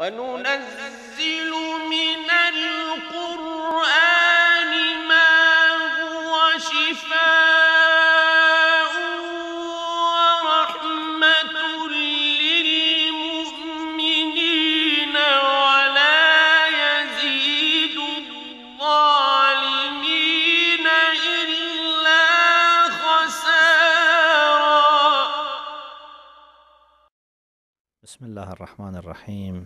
وننزل من القرآن ما هو شفاء ورحمة للمؤمنين ولا يزيد الظالمين إلا خسارا بسم الله الرحمن الرحيم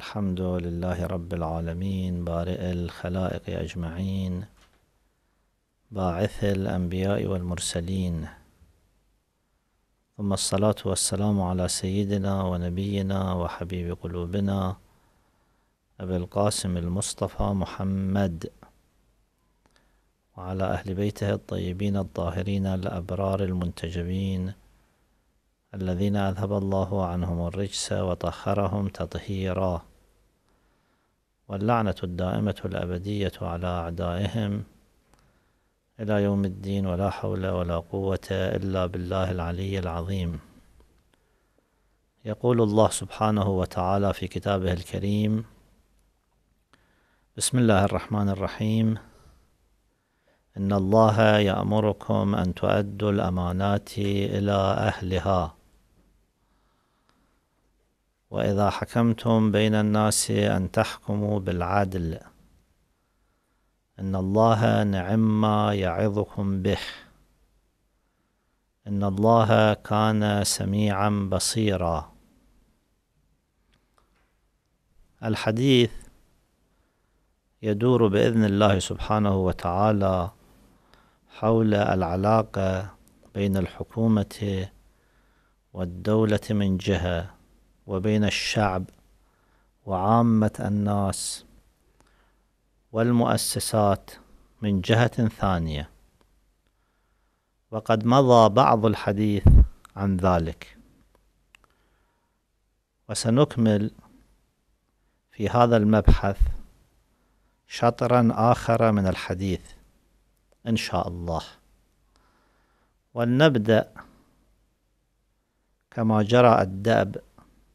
الحمد لله رب العالمين بارئ الخلائق أجمعين باعث الأنبياء والمرسلين ثم الصلاة والسلام على سيدنا ونبينا وحبيب قلوبنا أبي القاسم المصطفى محمد وعلى أهل بيته الطيبين الطاهرين الأبرار المنتجبين الذين أذهب الله عنهم الرجس وطهرهم تطهيرا واللعنة الدائمة الأبدية على أعدائهم إلى يوم الدين ولا حول ولا قوة إلا بالله العلي العظيم يقول الله سبحانه وتعالى في كتابه الكريم بسم الله الرحمن الرحيم إن الله يأمركم أن تؤدوا الأمانات إلى أهلها وإذا حكمتم بين الناس أن تحكموا بالعدل إن الله نعم ما يعظكم به إن الله كان سميعا بصيرا الحديث يدور بإذن الله سبحانه وتعالى حول العلاقة بين الحكومة والدولة من جهة وبين الشعب وعامة الناس والمؤسسات من جهة ثانية وقد مضى بعض الحديث عن ذلك وسنكمل في هذا المبحث شطرا آخر من الحديث إن شاء الله ولنبدأ كما جرى الدأب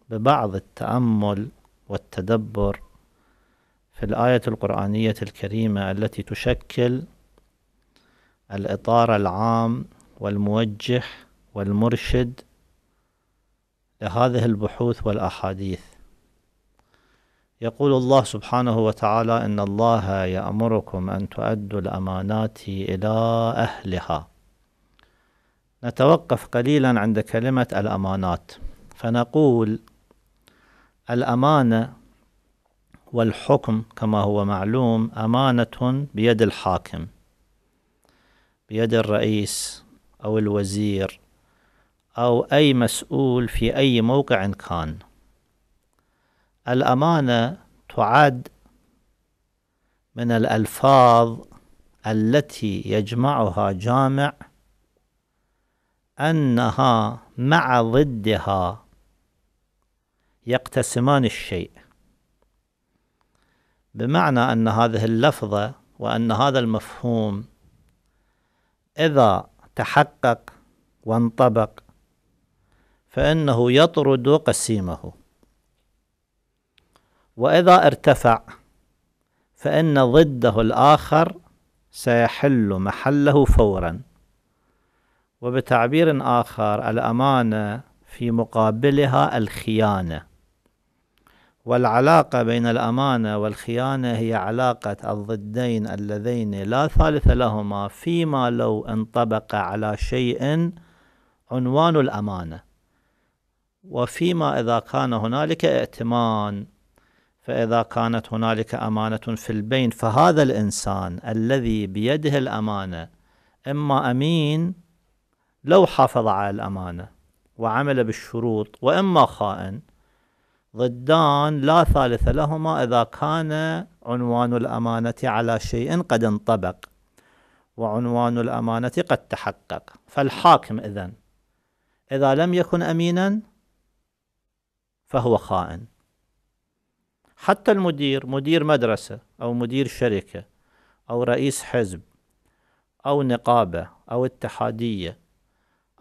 ببعض التأمل والتدبر في الآية القرآنية الكريمة التي تشكل الإطار العام والموجه والمرشد لهذه البحوث والأحاديث يقول الله سبحانه وتعالى إن الله يأمركم أن تؤدوا الأمانات إلى أهلها نتوقف قليلا عند كلمة الأمانات فنقول الأمانة والحكم كما هو معلوم أمانة بيد الحاكم بيد الرئيس أو الوزير أو أي مسؤول في أي موقع كان الأمانة تعد من الألفاظ التي يجمعها جامع أنها مع ضدها يقتسمان الشيء بمعنى أن هذه اللفظة وأن هذا المفهوم إذا تحقق وانطبق فإنه يطرد قسيمه وإذا ارتفع فإن ضده الآخر سيحل محله فورا وبتعبير آخر الأمانة في مقابلها الخيانة والعلاقة بين الأمانة والخيانة هي علاقة الضدين اللذين لا ثالث لهما فيما لو انطبق على شيء عنوان الأمانة وفيما إذا كان هنالك ائتمان فإذا كانت هنالك أمانة في البين فهذا الإنسان الذي بيده الأمانة إما أمين لو حافظ على الأمانة وعمل بالشروط وإما خائن ضدان لا ثالث لهما إذا كان عنوان الأمانة على شيء قد انطبق وعنوان الأمانة قد تحقق فالحاكم إذن إذا لم يكن أمينا فهو خائن حتى المدير مدير مدرسة أو مدير شركة أو رئيس حزب أو نقابة أو اتحادية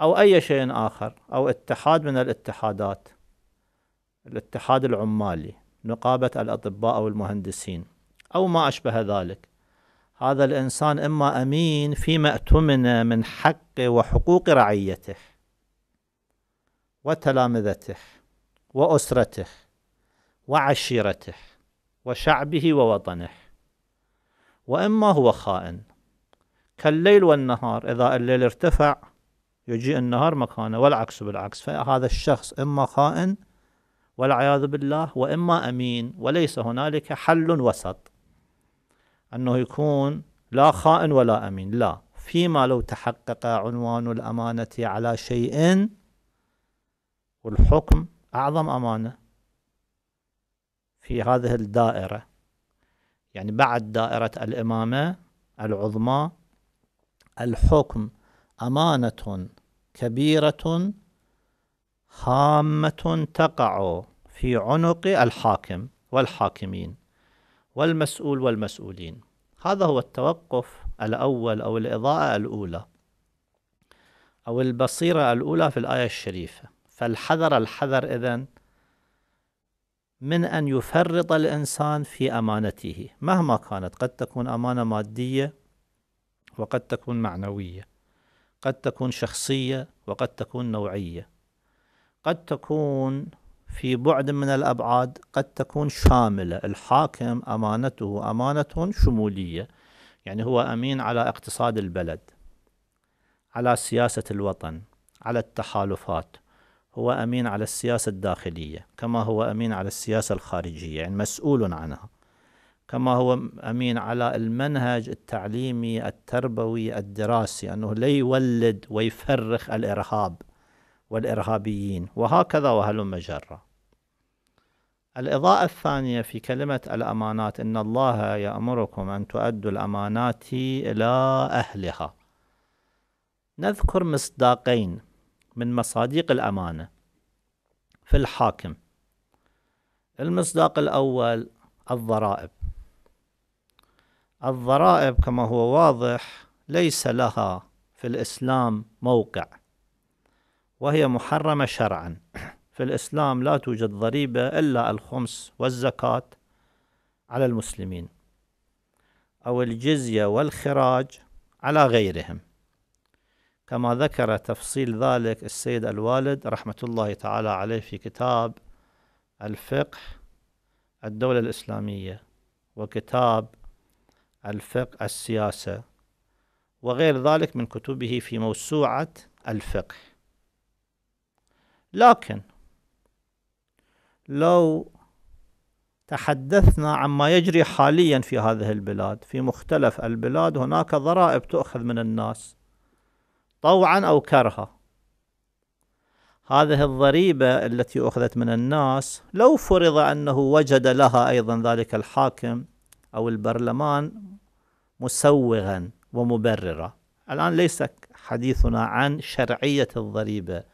أو أي شيء آخر أو اتحاد من الاتحادات الاتحاد العمالي نقابة الأطباء أو المهندسين أو ما أشبه ذلك هذا الإنسان إما أمين فيما اؤتمن من حق وحقوق رعيته وتلامذته وأسرته وعشيرته وشعبه ووطنه وإما هو خائن كالليل والنهار إذا الليل ارتفع يجيء النهار مكانه والعكس بالعكس فهذا الشخص إما خائن والعياذ بالله واما امين وليس هنالك حل وسط انه يكون لا خائن ولا امين لا فيما لو تحقق عنوان الامانه على شيء والحكم اعظم امانه في هذه الدائره يعني بعد دائره الامامه العظمى الحكم امانه كبيره هامة تقع في عنق الحاكم والحاكمين والمسؤول والمسؤولين هذا هو التوقف الأول أو الإضاءة الأولى أو البصيرة الأولى في الآية الشريفة فالحذر الحذر إذن من أن يفرط الإنسان في أمانته مهما كانت قد تكون أمانة مادية وقد تكون معنوية قد تكون شخصية وقد تكون نوعية قد تكون في بعد من الأبعاد قد تكون شاملة الحاكم أمانته أمانة شمولية يعني هو أمين على اقتصاد البلد على سياسة الوطن على التحالفات هو أمين على السياسة الداخلية كما هو أمين على السياسة الخارجية يعني مسؤول عنها كما هو أمين على المنهج التعليمي التربوي الدراسي أنه لا يولد ويفرخ الإرهاب والإرهابيين وهكذا وهلم جرا الإضاءة الثانية في كلمة الأمانات إن الله يأمركم أن تؤدوا الأمانات إلى أهلها نذكر مصداقين من مصادق الأمانة في الحاكم المصداق الأول الضرائب الضرائب كما هو واضح ليس لها في الإسلام موقع وهي محرمة شرعا في الإسلام لا توجد ضريبة إلا الخمس والزكاة على المسلمين أو الجزية والخراج على غيرهم كما ذكر تفصيل ذلك السيد الوالد رحمة الله تعالى عليه في كتاب الفقه الدولة الإسلامية وكتاب الفقه السياسة وغير ذلك من كتبه في موسوعة الفقه لكن لو تحدثنا عما يجري حاليا في هذه البلاد في مختلف البلاد هناك ضرائب تؤخذ من الناس طوعا أو كرها هذه الضريبة التي أخذت من الناس لو فرض أنه وجد لها أيضا ذلك الحاكم أو البرلمان مسوغا ومبررا الآن ليس حديثنا عن شرعية الضريبة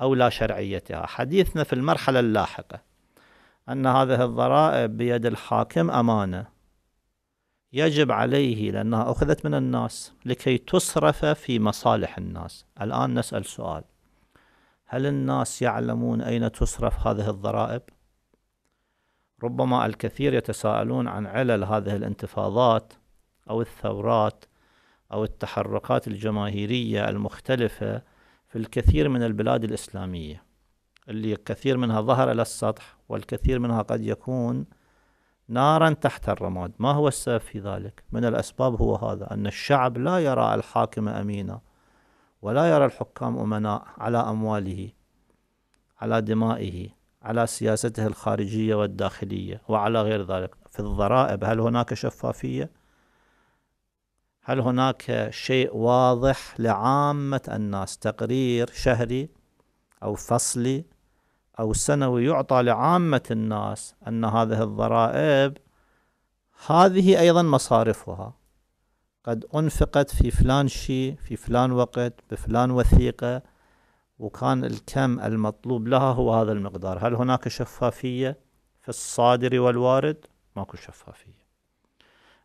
أو لا شرعيتها حديثنا في المرحلة اللاحقة أن هذه الضرائب بيد الحاكم أمانة يجب عليه لأنها أخذت من الناس لكي تصرف في مصالح الناس الآن نسأل سؤال هل الناس يعلمون أين تصرف هذه الضرائب؟ ربما الكثير يتساءلون عن علل هذه الانتفاضات أو الثورات أو التحركات الجماهيرية المختلفة في الكثير من البلاد الإسلامية اللي كثير منها ظهر إلى السطح والكثير منها قد يكون نارا تحت الرماد ما هو السبب في ذلك من الأسباب هو هذا أن الشعب لا يرى الحاكم أمينا ولا يرى الحكام أمناء على أمواله على دمائه على سياسته الخارجية والداخلية وعلى غير ذلك في الضرائب هل هناك شفافية؟ هل هناك شيء واضح لعامة الناس تقرير شهري أو فصلي أو سنوي يعطى لعامة الناس أن هذه الضرائب هذه أيضا مصارفها قد أنفقت في فلان شيء في فلان وقت بفلان وثيقة وكان الكم المطلوب لها هو هذا المقدار هل هناك شفافية في الصادر والوارد؟ ماكو شفافية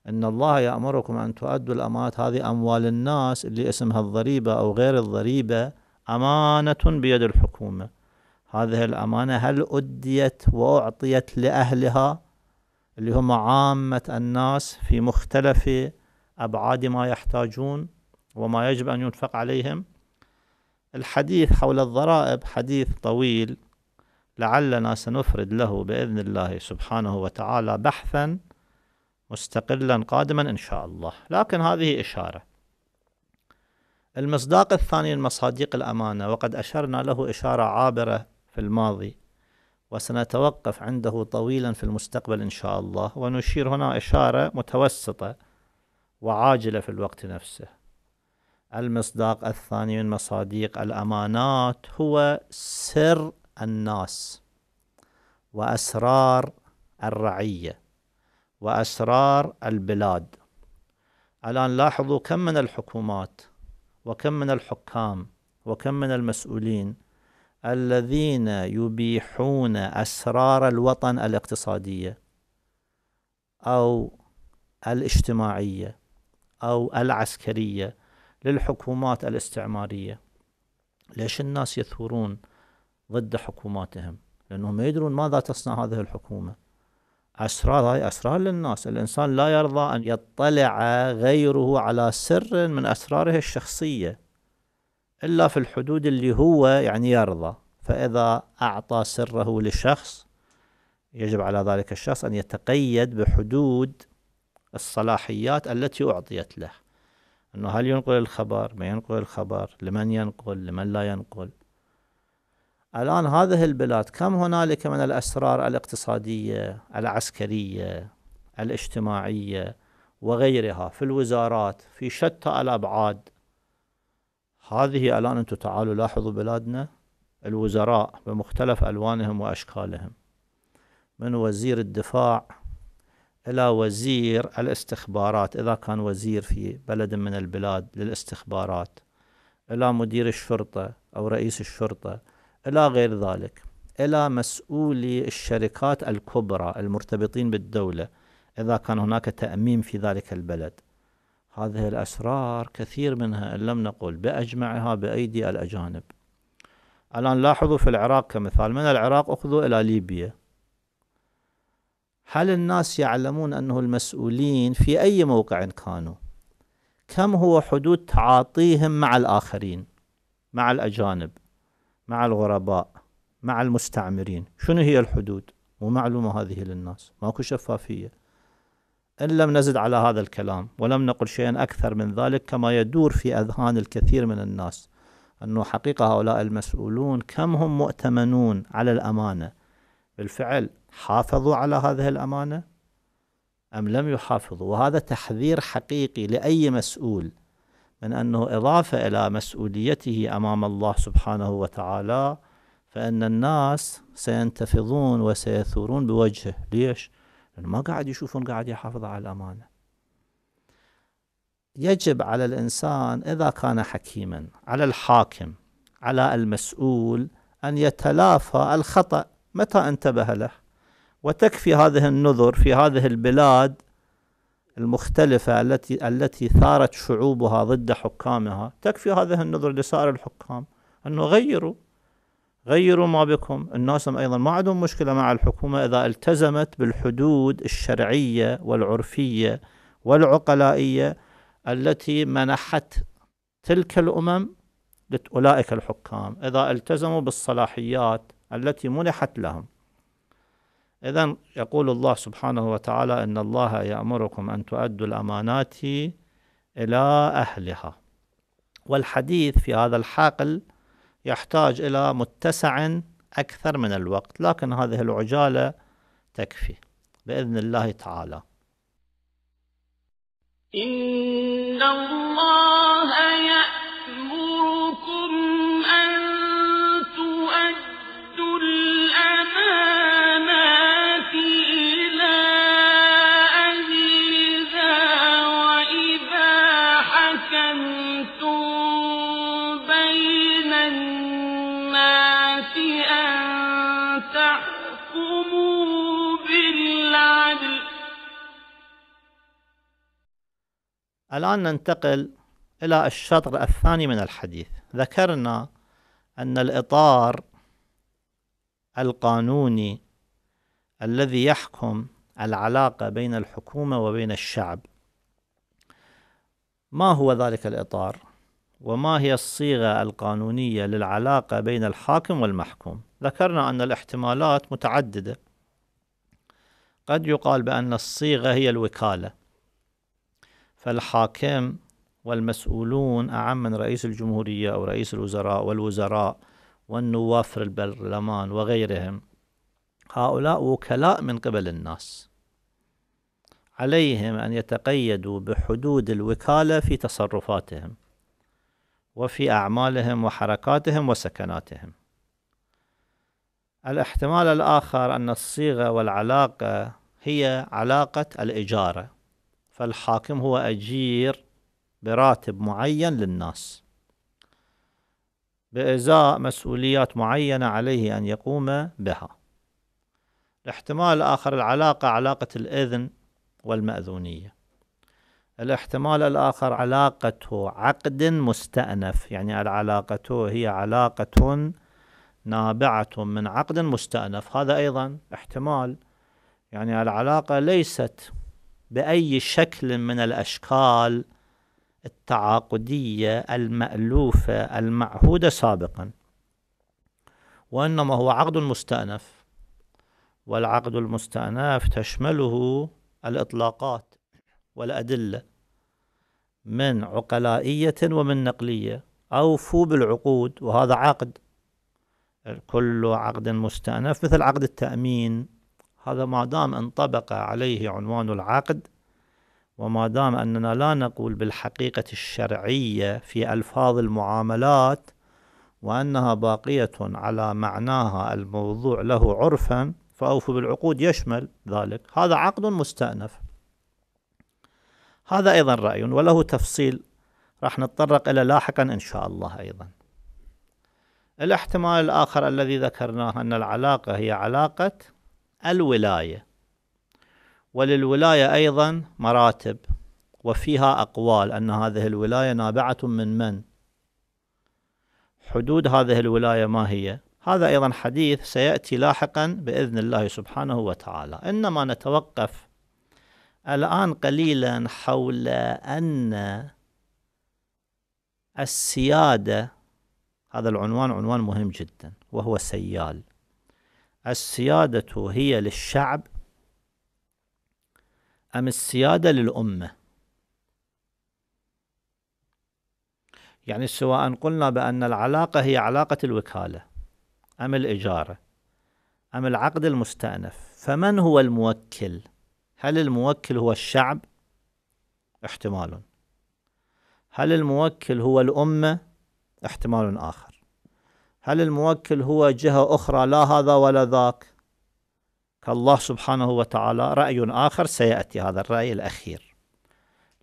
ان الله يامركم ان تؤدوا الامانات هذه اموال الناس اللي اسمها الضريبه او غير الضريبه امانه بيد الحكومه هذه الامانه هل اديت واعطيت لاهلها اللي هم عامه الناس في مختلف ابعاد ما يحتاجون وما يجب ان ينفق عليهم الحديث حول الضرائب حديث طويل لعلنا سنفرد له باذن الله سبحانه وتعالى بحثا مستقلا قادما إن شاء الله لكن هذه إشارة المصداق الثاني المصادق الأمانة وقد أشرنا له إشارة عابرة في الماضي وسنتوقف عنده طويلا في المستقبل إن شاء الله ونشير هنا إشارة متوسطة وعاجلة في الوقت نفسه المصداق الثاني من مصادق الأمانات هو سر الناس وأسرار الرعية وأسرار البلاد الآن لاحظوا كم من الحكومات وكم من الحكام وكم من المسؤولين الذين يبيحون أسرار الوطن الاقتصادية أو الاجتماعية أو العسكرية للحكومات الاستعمارية ليش الناس يثورون ضد حكوماتهم لأنهم ما يدرون ماذا تصنع هذه الحكومة أسرار هاي أسرار للناس الإنسان لا يرضى أن يطلع غيره على سر من أسراره الشخصية إلا في الحدود اللي هو يعني يرضى فإذا أعطى سره لشخص يجب على ذلك الشخص أن يتقيد بحدود الصلاحيات التي أعطيت له أنه هل ينقل الخبر ما ينقل الخبر لمن ينقل لمن لا ينقل الآن هذه البلاد كم هنالك من الأسرار الاقتصادية العسكرية الاجتماعية وغيرها في الوزارات في شتى الأبعاد هذه الآن أنتم تعالوا لاحظوا بلادنا الوزراء بمختلف ألوانهم وأشكالهم من وزير الدفاع إلى وزير الاستخبارات إذا كان وزير في بلد من البلاد للاستخبارات إلى مدير الشرطة أو رئيس الشرطة إلى غير ذلك إلى مسؤولي الشركات الكبرى المرتبطين بالدولة إذا كان هناك تأميم في ذلك البلد هذه الأسرار كثير منها إن لم نقل بأجمعها بأيدي الأجانب الآن لاحظوا في العراق كمثال من العراق أخذوا إلى ليبيا هل الناس يعلمون أنه المسؤولين في أي موقع كانوا كم هو حدود تعاطيهم مع الآخرين مع الأجانب مع الغرباء مع المستعمرين شنو هي الحدود مو معلومة هذه للناس ماكو شفافية إن لم نزد على هذا الكلام ولم نقل شيئا أكثر من ذلك كما يدور في أذهان الكثير من الناس أنه حقيقة هؤلاء المسؤولون كم هم مؤتمنون على الأمانة بالفعل حافظوا على هذه الأمانة أم لم يحافظوا وهذا تحذير حقيقي لأي مسؤول من أنه إضافة إلى مسؤوليته أمام الله سبحانه وتعالى فأن الناس سينتفضون وسيثورون بوجهه ليش؟ لأنه ما قاعد يشوفون قاعد يحافظ على الأمانة يجب على الإنسان إذا كان حكيما على الحاكم على المسؤول أن يتلافى الخطأ متى انتبه له وتكفي هذه النذر في هذه البلاد المختلفة التي التي ثارت شعوبها ضد حكامها تكفي هذه النظر لسائر الحكام أنه غيروا غيروا ما بكم الناس أيضا ما عندهم مشكلة مع الحكومة إذا التزمت بالحدود الشرعية والعرفية والعقلائية التي منحت تلك الأمم لأولئك الحكام إذا التزموا بالصلاحيات التي منحت لهم إذا يقول الله سبحانه وتعالى إن الله يأمركم أن تؤدوا الأمانات إلى أهلها والحديث في هذا الحقل يحتاج إلى متسع أكثر من الوقت لكن هذه العجالة تكفي بإذن الله تعالى إن الله يأمر الآن ننتقل إلى الشطر الثاني من الحديث ذكرنا أن الإطار القانوني الذي يحكم العلاقة بين الحكومة وبين الشعب ما هو ذلك الإطار وما هي الصيغة القانونية للعلاقة بين الحاكم والمحكوم ذكرنا أن الاحتمالات متعددة قد يقال بأن الصيغة هي الوكالة فالحاكم والمسؤولون أعم من رئيس الجمهورية أو رئيس الوزراء والوزراء والنواب في البرلمان وغيرهم هؤلاء وكلاء من قبل الناس عليهم أن يتقيدوا بحدود الوكالة في تصرفاتهم وفي أعمالهم وحركاتهم وسكناتهم الاحتمال الآخر أن الصيغة والعلاقة هي علاقة الإجارة فالحاكم هو أجير براتب معين للناس بإزاء مسؤوليات معينة عليه أن يقوم بها الاحتمال الآخر العلاقة علاقة الإذن والمأذونية الاحتمال الآخر علاقة عقد مستأنف يعني العلاقة هي علاقة نابعة من عقد مستأنف هذا أيضا احتمال يعني العلاقة ليست باي شكل من الاشكال التعاقديه المالوفه المعهوده سابقا وانما هو عقد مستانف والعقد المستانف تشمله الاطلاقات والادله من عقلائيه ومن نقليه اوفوا بالعقود وهذا عقد كل عقد مستأنف مثل عقد التأمين هذا ما دام انطبق عليه عنوان العقد وما دام أننا لا نقول بالحقيقة الشرعية في ألفاظ المعاملات وأنها باقية على معناها الموضوع له عرفا فأوفوا بالعقود يشمل ذلك هذا عقد مستأنف هذا أيضا رأي وله تفصيل راح نتطرق إلى لاحقا إن شاء الله أيضا الاحتمال الآخر الذي ذكرناه أن العلاقة هي علاقة الولاية وللولاية أيضا مراتب وفيها أقوال أن هذه الولاية نابعة من من حدود هذه الولاية ما هي هذا أيضا حديث سيأتي لاحقا بإذن الله سبحانه وتعالى إنما نتوقف الآن قليلا حول أن السيادة هذا العنوان عنوان مهم جدا وهو سيال السيادة هي للشعب أم السيادة للأمة يعني سواء قلنا بأن العلاقة هي علاقة الوكالة أم الإجارة أم العقد المستأنف فمن هو الموكل هل الموكل هو الشعب احتمال هل الموكل هو الأمة احتمال آخر هل الموكل هو جهة أخرى لا هذا ولا ذاك كالله سبحانه وتعالى رأي آخر سيأتي هذا الرأي الأخير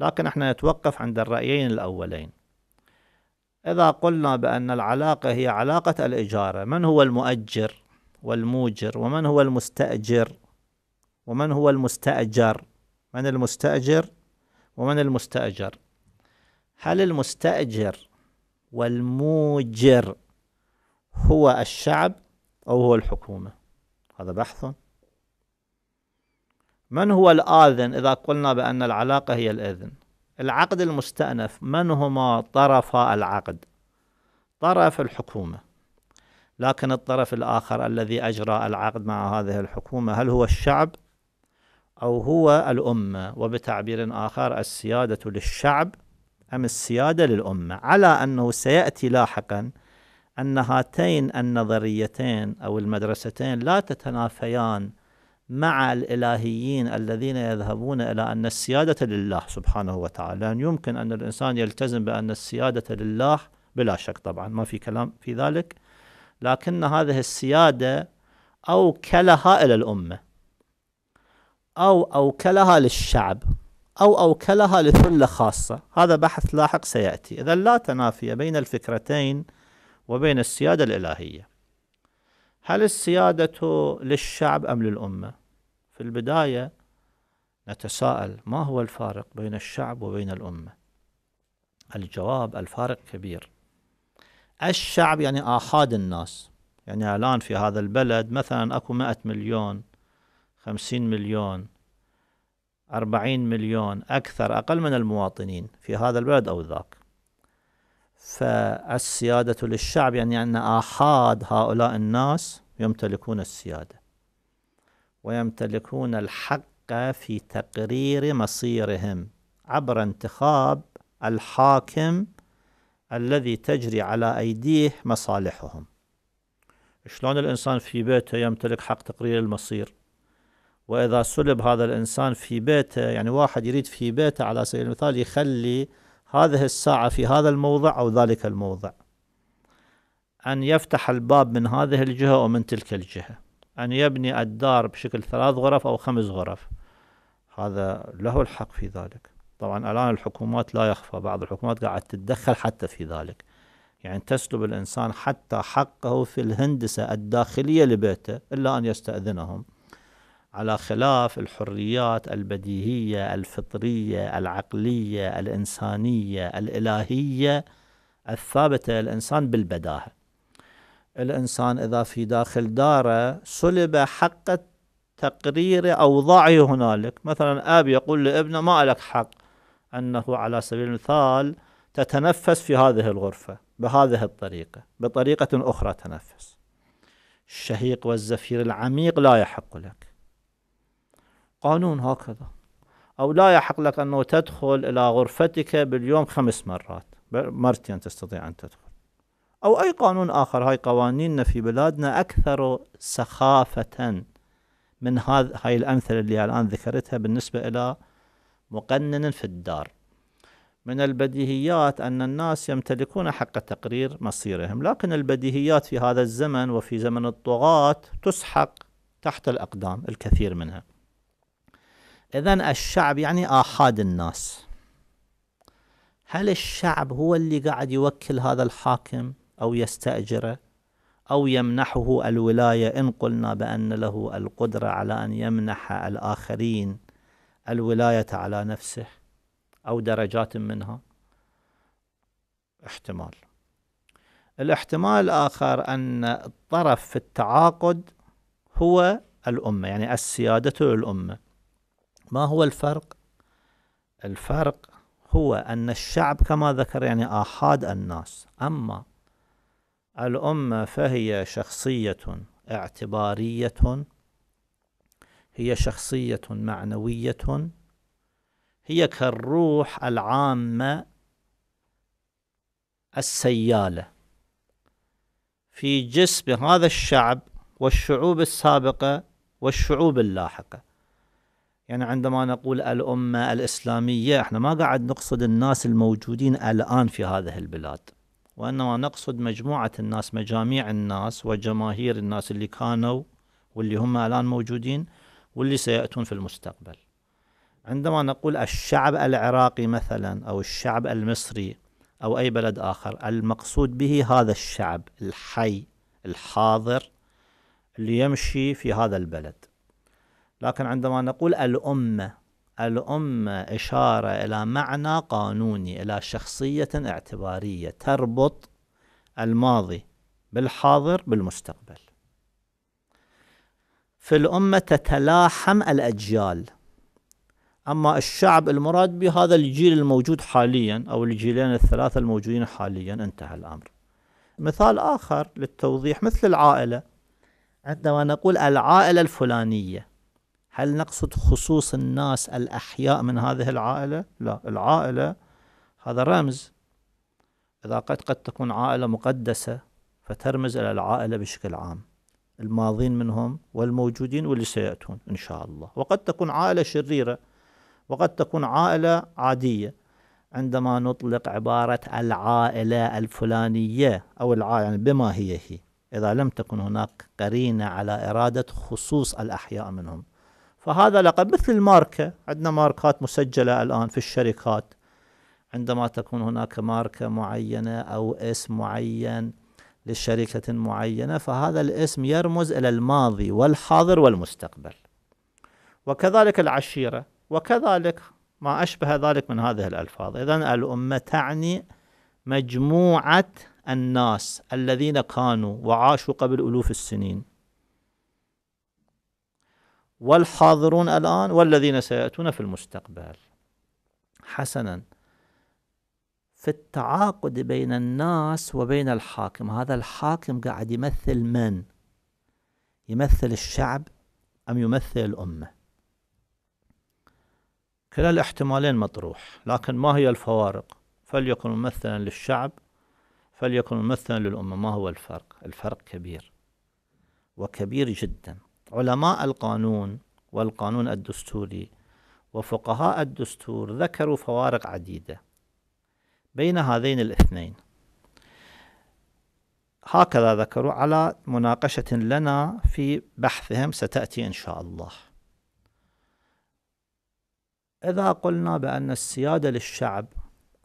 لكن احنا نتوقف عند الرأيين الأولين إذا قلنا بأن العلاقة هي علاقة الإجارة من هو المؤجر والموجر ومن هو المستأجر ومن هو المستأجر من المستأجر ومن المستأجر هل المستأجر والموجر هو الشعب أو هو الحكومة هذا بحث من هو الآذن إذا قلنا بأن العلاقة هي الإذن العقد المستأنف من هما طرفا العقد طرف الحكومة لكن الطرف الآخر الذي أجرى العقد مع هذه الحكومة هل هو الشعب أو هو الأمة وبتعبير آخر السيادة للشعب أم السيادة للأمة على أنه سيأتي لاحقاً أن هاتين النظريتين أو المدرستين لا تتنافيان مع الإلهيين الذين يذهبون إلى أن السيادة لله سبحانه وتعالى لأن يعني يمكن أن الإنسان يلتزم بأن السيادة لله بلا شك طبعا ما في كلام في ذلك لكن هذه السيادة أوكلها إلى الأمة أو أوكلها للشعب أو أوكلها لثلة خاصة هذا بحث لاحق سيأتي إذا لا تنافي بين الفكرتين وبين السيادة الإلهية هل السيادة للشعب أم للأمة؟ في البداية نتساءل ما هو الفارق بين الشعب وبين الأمة؟ الجواب الفارق كبير الشعب يعني آحاد الناس يعني الآن في هذا البلد مثلا أكو مئة مليون خمسين مليون أربعين مليون أكثر أقل من المواطنين في هذا البلد أو ذاك فالسيادة للشعب يعني أن آحاد هؤلاء الناس يمتلكون السيادة ويمتلكون الحق في تقرير مصيرهم عبر انتخاب الحاكم الذي تجري على أيديه مصالحهم شلون الإنسان في بيته يمتلك حق تقرير المصير وإذا سلب هذا الإنسان في بيته يعني واحد يريد في بيته على سبيل المثال يخلي هذه الساعة في هذا الموضع أو ذلك الموضع أن يفتح الباب من هذه الجهة ومن تلك الجهة أن يبني الدار بشكل ثلاث غرف أو خمس غرف هذا له الحق في ذلك طبعا الآن الحكومات لا يخفى بعض الحكومات قاعد تتدخل حتى في ذلك يعني تسلب الإنسان حتى حقه في الهندسة الداخلية لبيته إلا أن يستأذنهم على خلاف الحريات البديهيه الفطريه العقليه الانسانيه الالهيه الثابته للانسان بالبداهه الانسان اذا في داخل داره سلب حق تقرير اوضاعه هنالك مثلا اب يقول لابنه ما لك حق انه على سبيل المثال تتنفس في هذه الغرفه بهذه الطريقه بطريقه اخرى تنفس الشهيق والزفير العميق لا يحق لك قانون هكذا أو لا يحق لك أنه تدخل إلى غرفتك باليوم خمس مرات مرتين تستطيع أن تدخل أو أي قانون آخر هاي قوانيننا في بلادنا أكثر سخافة من هذه هاي الأمثلة اللي الآن ذكرتها بالنسبة إلى مقنن في الدار من البديهيات أن الناس يمتلكون حق تقرير مصيرهم لكن البديهيات في هذا الزمن وفي زمن الطغاة تسحق تحت الأقدام الكثير منها إذا الشعب يعني آحاد الناس هل الشعب هو اللي قاعد يوكل هذا الحاكم أو يستأجره أو يمنحه الولاية إن قلنا بأن له القدرة على أن يمنح الآخرين الولاية على نفسه أو درجات منها احتمال الاحتمال الآخر أن الطرف في التعاقد هو الأمة يعني السيادة للأمة ما هو الفرق الفرق هو أن الشعب كما ذكر يعني آحاد الناس أما الأمة فهي شخصية اعتبارية هي شخصية معنوية هي كالروح العامة السيالة في جسم هذا الشعب والشعوب السابقة والشعوب اللاحقة يعني عندما نقول الأمة الإسلامية احنا ما قاعد نقصد الناس الموجودين الآن في هذه البلاد وإنما نقصد مجموعة الناس مجاميع الناس وجماهير الناس اللي كانوا واللي هم الآن موجودين واللي سيأتون في المستقبل عندما نقول الشعب العراقي مثلا أو الشعب المصري أو أي بلد آخر المقصود به هذا الشعب الحي الحاضر اللي يمشي في هذا البلد لكن عندما نقول الأمة الأمة إشارة إلى معنى قانوني إلى شخصية اعتبارية تربط الماضي بالحاضر بالمستقبل في الأمة تتلاحم الأجيال أما الشعب المراد به هذا الجيل الموجود حاليا أو الجيلين الثلاثة الموجودين حاليا انتهى الأمر مثال آخر للتوضيح مثل العائلة عندما نقول العائلة الفلانية هل نقصد خصوص الناس الأحياء من هذه العائلة؟ لا العائلة هذا رمز إذا قد قد تكون عائلة مقدسة فترمز إلى العائلة بشكل عام الماضين منهم والموجودين واللي سيأتون إن شاء الله وقد تكون عائلة شريرة وقد تكون عائلة عادية عندما نطلق عبارة العائلة الفلانية أو العائلة يعني بما هي هي إذا لم تكن هناك قرينة على إرادة خصوص الأحياء منهم فهذا لقب مثل الماركة عندنا ماركات مسجلة الآن في الشركات عندما تكون هناك ماركة معينة أو اسم معين لشركة معينة فهذا الاسم يرمز إلى الماضي والحاضر والمستقبل وكذلك العشيرة وكذلك ما أشبه ذلك من هذه الألفاظ إذا الأمة تعني مجموعة الناس الذين كانوا وعاشوا قبل ألوف السنين والحاضرون الآن والذين سيأتون في المستقبل حسنا في التعاقد بين الناس وبين الحاكم هذا الحاكم قاعد يمثل من يمثل الشعب أم يمثل الأمة كلا الاحتمالين مطروح لكن ما هي الفوارق فليكن ممثلا للشعب فليكن ممثلا للأمة ما هو الفرق الفرق كبير وكبير جدا علماء القانون والقانون الدستوري وفقهاء الدستور ذكروا فوارق عديدة بين هذين الاثنين هكذا ذكروا على مناقشة لنا في بحثهم ستأتي إن شاء الله إذا قلنا بأن السيادة للشعب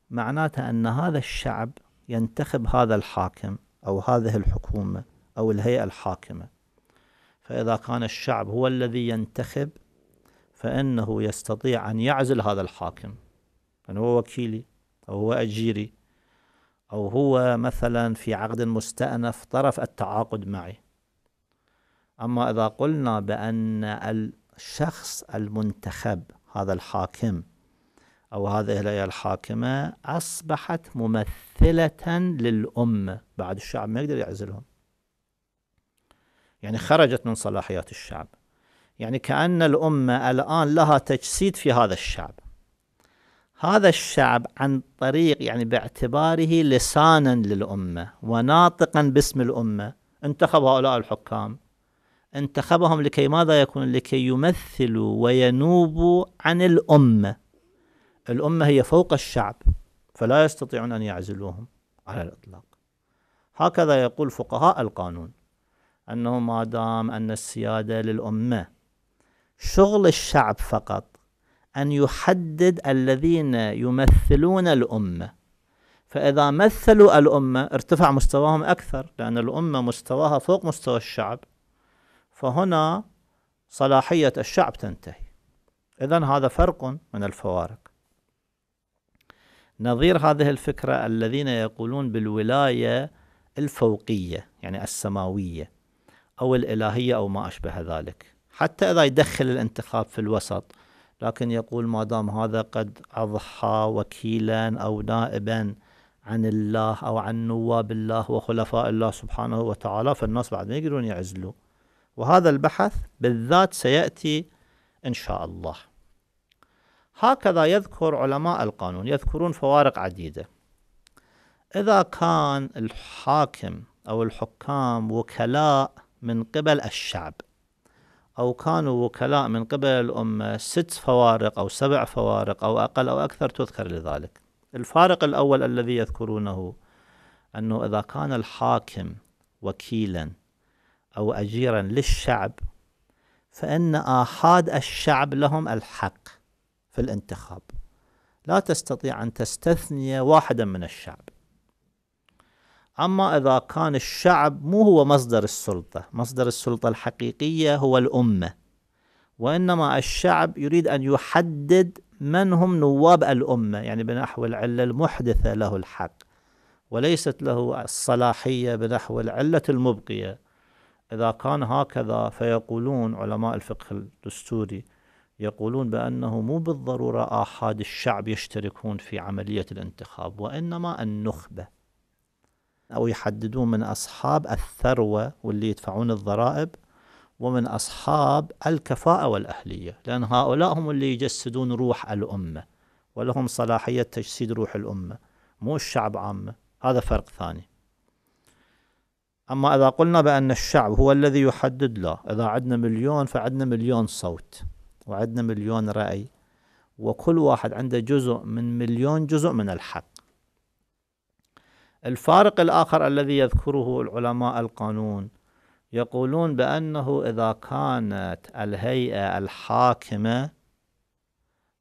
معناته أن هذا الشعب ينتخب هذا الحاكم أو هذه الحكومة أو الهيئة الحاكمة فإذا كان الشعب هو الذي ينتخب فإنه يستطيع أن يعزل هذا الحاكم يعني هو وكيلي أو هو أجيري أو هو مثلا في عقد مستأنف طرف التعاقد معي أما إذا قلنا بأن الشخص المنتخب هذا الحاكم أو هذه هي الحاكمة أصبحت ممثلة للأمة بعد الشعب ما يقدر يعزلهم يعني خرجت من صلاحيات الشعب يعني كأن الأمة الآن لها تجسيد في هذا الشعب هذا الشعب عن طريق يعني باعتباره لسانا للأمة وناطقا باسم الأمة انتخب هؤلاء الحكام انتخبهم لكي ماذا يكون لكي يمثلوا وينوبوا عن الأمة الأمة هي فوق الشعب فلا يستطيعون أن يعزلوهم على الإطلاق هكذا يقول فقهاء القانون أنه ما دام أن السيادة للأمة شغل الشعب فقط أن يحدد الذين يمثلون الأمة فإذا مثلوا الأمة ارتفع مستواهم أكثر لأن الأمة مستواها فوق مستوى الشعب فهنا صلاحية الشعب تنتهي إذا هذا فرق من الفوارق نظير هذه الفكرة الذين يقولون بالولاية الفوقية يعني السماوية أو الإلهية أو ما أشبه ذلك حتى إذا يدخل الانتخاب في الوسط لكن يقول ما دام هذا قد أضحى وكيلا أو نائبا عن الله أو عن نواب الله وخلفاء الله سبحانه وتعالى فالناس بعد ما يقدرون يعزلوا وهذا البحث بالذات سيأتي إن شاء الله هكذا يذكر علماء القانون يذكرون فوارق عديدة إذا كان الحاكم أو الحكام وكلاء من قبل الشعب أو كانوا وكلاء من قبل الأمة ست فوارق أو سبع فوارق أو أقل أو أكثر تذكر لذلك الفارق الأول الذي يذكرونه أنه إذا كان الحاكم وكيلا أو أجيرا للشعب فإن آحاد الشعب لهم الحق في الانتخاب لا تستطيع أن تستثني واحدا من الشعب أما إذا كان الشعب مو هو مصدر السلطة مصدر السلطة الحقيقية هو الأمة وإنما الشعب يريد أن يحدد من هم نواب الأمة يعني بنحو العلة المحدثة له الحق وليست له الصلاحية بنحو العلة المبقية إذا كان هكذا فيقولون علماء الفقه الدستوري يقولون بأنه مو بالضرورة آحاد الشعب يشتركون في عملية الانتخاب وإنما النخبة أو يحددون من أصحاب الثروة واللي يدفعون الضرائب ومن أصحاب الكفاءة والأهلية لأن هؤلاء هم اللي يجسدون روح الأمة ولهم صلاحية تجسيد روح الأمة مو الشعب عامة هذا فرق ثاني أما إذا قلنا بأن الشعب هو الذي يحدد لا إذا عندنا مليون فعندنا مليون صوت وعندنا مليون رأي وكل واحد عنده جزء من مليون جزء من الحق الفارق الآخر الذي يذكره العلماء القانون يقولون بأنه إذا كانت الهيئة الحاكمة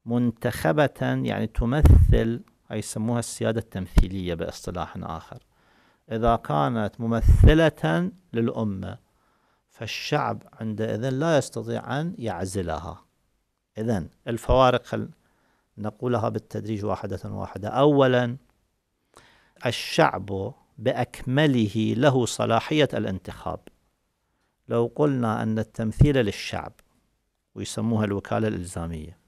منتخبة يعني تمثل أي يسموها السيادة التمثيلية باصطلاح آخر إذا كانت ممثلة للأمة فالشعب عندئذ لا يستطيع أن يعزلها إذا الفوارق نقولها بالتدريج واحدة واحدة أولا الشعب باكمله له صلاحيه الانتخاب لو قلنا ان التمثيل للشعب ويسموها الوكاله الالزاميه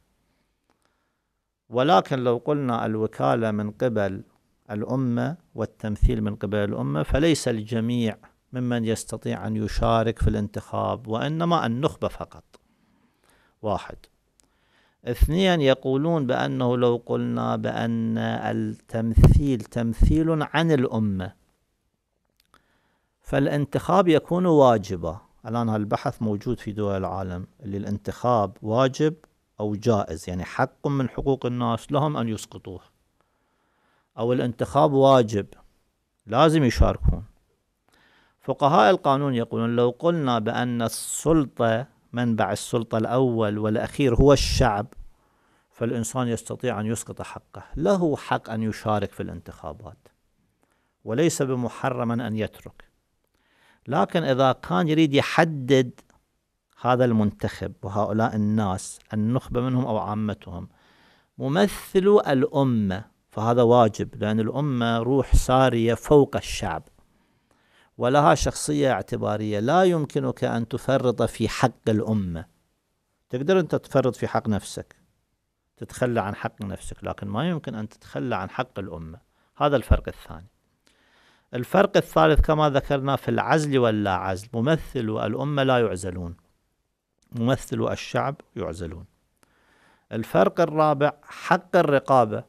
ولكن لو قلنا الوكاله من قبل الامه والتمثيل من قبل الامه فليس الجميع ممن يستطيع ان يشارك في الانتخاب وانما النخبه فقط واحد اثنيا يقولون بأنه لو قلنا بأن التمثيل تمثيل عن الأمة فالانتخاب يكون واجبا الآن هالبحث موجود في دول العالم اللي الانتخاب واجب أو جائز يعني حق من حقوق الناس لهم أن يسقطوه أو الانتخاب واجب لازم يشاركون فقهاء القانون يقولون لو قلنا بأن السلطة منبع السلطة الأول والأخير هو الشعب فالإنسان يستطيع أن يسقط حقه له حق أن يشارك في الانتخابات وليس بمحرما أن يترك لكن إذا كان يريد يحدد هذا المنتخب وهؤلاء الناس النخبة منهم أو عامتهم ممثلوا الأمة فهذا واجب لأن الأمة روح سارية فوق الشعب ولها شخصية اعتبارية لا يمكنك أن تفرط في حق الأمة تقدر أنت تفرط في حق نفسك تتخلى عن حق نفسك لكن ما يمكن أن تتخلى عن حق الأمة هذا الفرق الثاني الفرق الثالث كما ذكرنا في العزل واللا عزل ممثل الامه لا يعزلون ممثل الشعب يعزلون الفرق الرابع حق الرقابة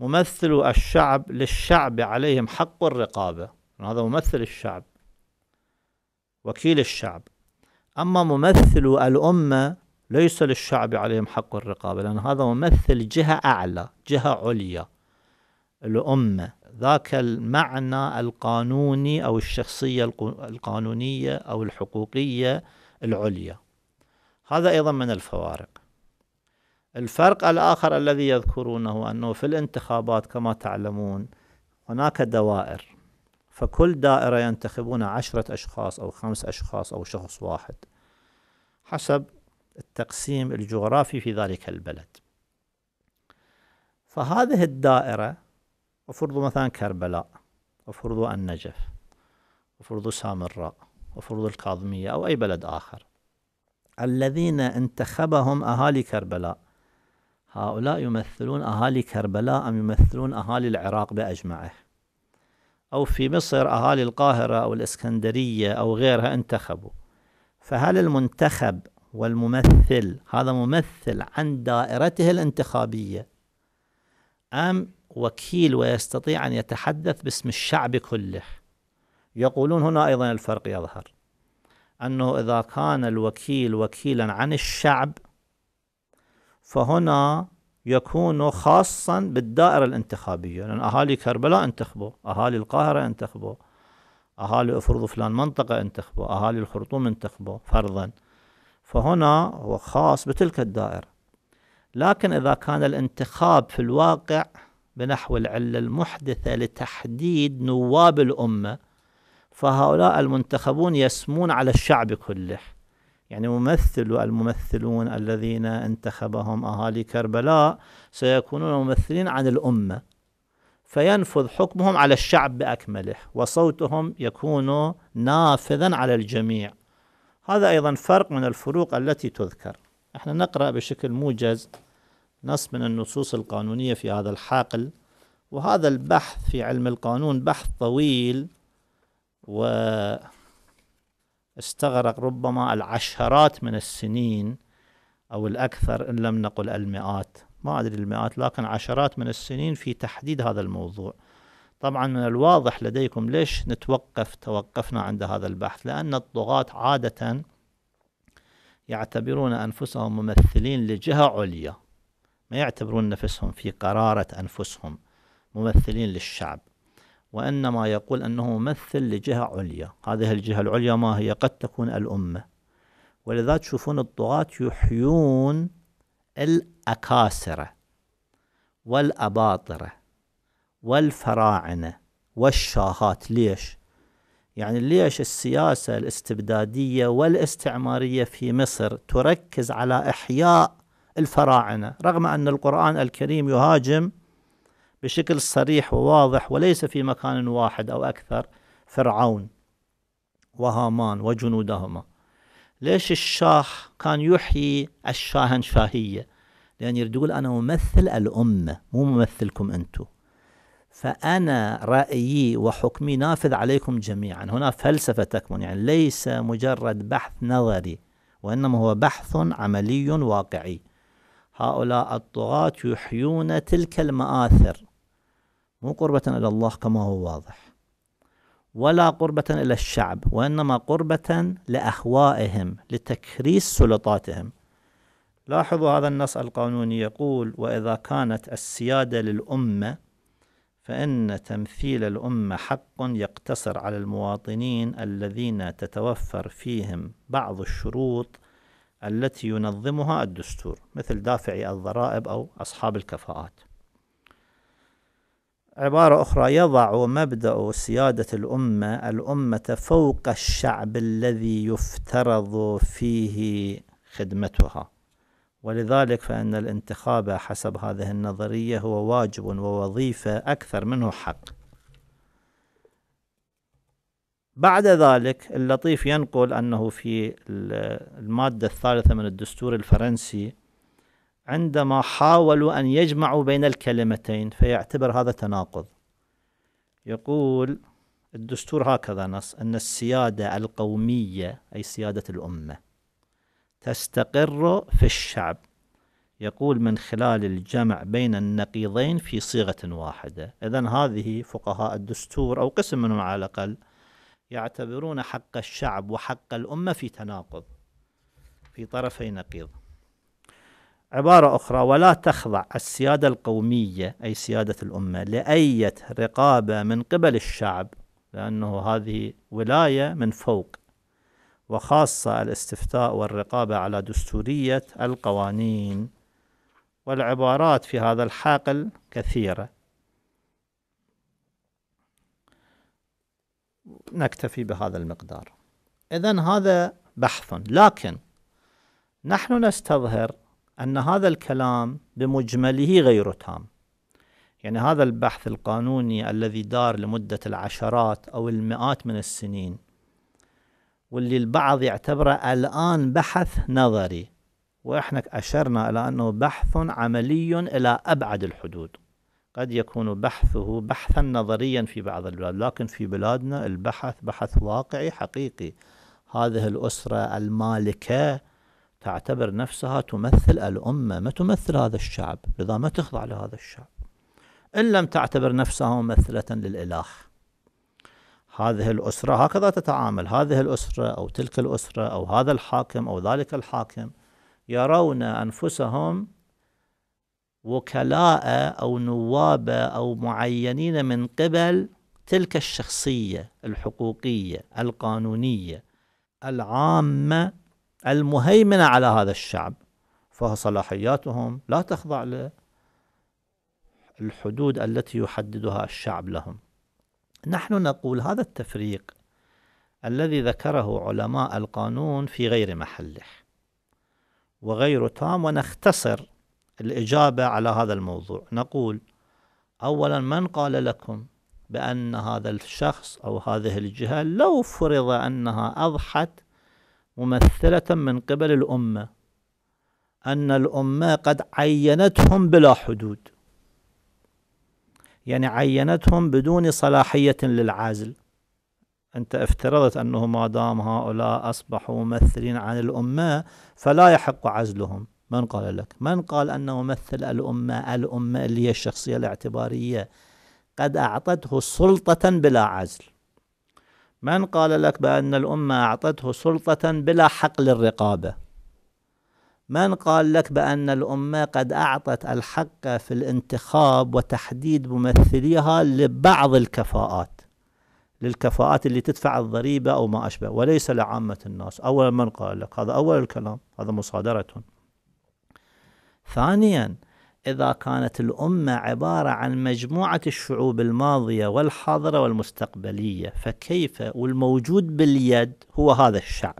ممثل الشعب للشعب عليهم حق الرقابة هذا ممثل الشعب وكيل الشعب أما ممثل الأمة ليس للشعب عليهم حق الرقابة لأن هذا ممثل جهة أعلى جهة عليا الأمة ذاك المعنى القانوني أو الشخصية القانونية أو الحقوقية العليا هذا أيضا من الفوارق الفرق الآخر الذي يذكرونه أنه في الانتخابات كما تعلمون هناك دوائر فكل دائرة ينتخبون عشرة أشخاص أو خمس أشخاص أو شخص واحد حسب التقسيم الجغرافي في ذلك البلد فهذه الدائرة افرضوا مثلا كربلاء افرضوا النجف افرضوا سامراء افرضوا الكاظمية أو أي بلد آخر الذين انتخبهم أهالي كربلاء هؤلاء يمثلون أهالي كربلاء أم يمثلون أهالي العراق بأجمعه أو في مصر أهالي القاهرة أو الإسكندرية أو غيرها انتخبوا فهل المنتخب والممثل هذا ممثل عن دائرته الانتخابية أم وكيل ويستطيع أن يتحدث باسم الشعب كله يقولون هنا أيضا الفرق يظهر أنه إذا كان الوكيل وكيلا عن الشعب فهنا يكون خاصا بالدائرة الانتخابية لأن أهالي كربلاء انتخبوا أهالي القاهرة انتخبوا أهالي أفرضوا فلان منطقة انتخبوا أهالي الخرطوم انتخبوا فرضا فهنا هو خاص بتلك الدائرة لكن إذا كان الانتخاب في الواقع بنحو العلة المحدثة لتحديد نواب الأمة فهؤلاء المنتخبون يسمون على الشعب كله يعني ممثل الممثلون الذين انتخبهم أهالي كربلاء سيكونون ممثلين عن الأمة فينفذ حكمهم على الشعب بأكمله وصوتهم يكون نافذا على الجميع هذا أيضا فرق من الفروق التي تذكر احنا نقرأ بشكل موجز نص من النصوص القانونية في هذا الحاقل وهذا البحث في علم القانون بحث طويل و استغرق ربما العشرات من السنين أو الأكثر إن لم نقل المئات ما أدري المئات لكن عشرات من السنين في تحديد هذا الموضوع طبعا من الواضح لديكم ليش نتوقف توقفنا عند هذا البحث لأن الطغاة عادة يعتبرون أنفسهم ممثلين لجهة عليا ما يعتبرون نفسهم في قرارة أنفسهم ممثلين للشعب وإنما يقول أنه ممثل لجهة عليا هذه الجهة العليا ما هي قد تكون الأمة ولذا تشوفون الطغاة يحيون الأكاسرة والأباطرة والفراعنة والشاهات ليش؟ يعني ليش السياسة الاستبدادية والاستعمارية في مصر تركز على إحياء الفراعنة رغم أن القرآن الكريم يهاجم بشكل صريح وواضح وليس في مكان واحد أو أكثر فرعون وهامان وجنودهما ليش الشاح كان يحيي الشاهن شاهية لأن يقول أنا ممثل الأمة مو ممثلكم أنتم فأنا رأيي وحكمي نافذ عليكم جميعا هنا فلسفة تكمن يعني ليس مجرد بحث نظري وإنما هو بحث عملي واقعي هؤلاء الطغاة يحيون تلك المآثر مو قربة إلى الله كما هو واضح ولا قربة إلى الشعب وإنما قربة لأهوائهم لتكريس سلطاتهم لاحظوا هذا النص القانوني يقول وإذا كانت السيادة للأمة فإن تمثيل الأمة حق يقتصر على المواطنين الذين تتوفر فيهم بعض الشروط التي ينظمها الدستور مثل دافعي الضرائب أو أصحاب الكفاءات عبارة أخرى يضع مبدأ سيادة الأمة الأمة فوق الشعب الذي يفترض فيه خدمتها ولذلك فإن الانتخاب حسب هذه النظرية هو واجب ووظيفة أكثر منه حق بعد ذلك اللطيف ينقل أنه في المادة الثالثة من الدستور الفرنسي عندما حاولوا أن يجمعوا بين الكلمتين فيعتبر هذا تناقض يقول الدستور هكذا نص أن السيادة القومية أي سيادة الأمة تستقر في الشعب يقول من خلال الجمع بين النقيضين في صيغة واحدة إذا هذه فقهاء الدستور أو قسم منهم على الأقل يعتبرون حق الشعب وحق الأمة في تناقض في طرفي نقيض عبارة أخرى ولا تخضع السيادة القومية أي سيادة الأمة لأية رقابة من قبل الشعب لأنه هذه ولاية من فوق وخاصة الاستفتاء والرقابة على دستورية القوانين والعبارات في هذا الحاقل كثيرة نكتفي بهذا المقدار إذا هذا بحث لكن نحن نستظهر أن هذا الكلام بمجمله غير تام يعني هذا البحث القانوني الذي دار لمدة العشرات أو المئات من السنين واللي البعض يعتبره الآن بحث نظري وإحنا أشرنا إلى أنه بحث عملي إلى أبعد الحدود قد يكون بحثه بحثا نظريا في بعض البلاد لكن في بلادنا البحث بحث واقعي حقيقي هذه الأسرة المالكة تعتبر نفسها تمثل الأمة ما تمثل هذا الشعب لذا ما تخضع لهذا الشعب إن لم تعتبر نفسها ممثلة للإله هذه الأسرة هكذا تتعامل هذه الأسرة أو تلك الأسرة أو هذا الحاكم أو ذلك الحاكم يرون أنفسهم وكلاء أو نواب أو معينين من قبل تلك الشخصية الحقوقية القانونية العامة المهيمنة على هذا الشعب فصلاحياتهم لا تخضع للحدود التي يحددها الشعب لهم نحن نقول هذا التفريق الذي ذكره علماء القانون في غير محله وغير تام ونختصر الإجابة على هذا الموضوع نقول أولا من قال لكم بأن هذا الشخص أو هذه الجهة لو فرض أنها أضحت ممثلة من قبل الأمة أن الأمة قد عينتهم بلا حدود يعني عينتهم بدون صلاحية للعزل أنت افترضت أنه ما دام هؤلاء أصبحوا ممثلين عن الأمة فلا يحق عزلهم من قال لك من قال أنه ممثل الأمة الأمة اللي هي الشخصية الاعتبارية قد أعطته سلطة بلا عزل من قال لك بأن الأمة أعطته سلطة بلا حق للرقابة من قال لك بأن الأمة قد أعطت الحق في الانتخاب وتحديد ممثليها لبعض الكفاءات للكفاءات اللي تدفع الضريبة أو ما أشبه وليس لعامة الناس أول من قال لك هذا أول الكلام هذا مصادرة ثانيا إذا كانت الأمة عبارة عن مجموعة الشعوب الماضية والحاضرة والمستقبلية فكيف والموجود باليد هو هذا الشعب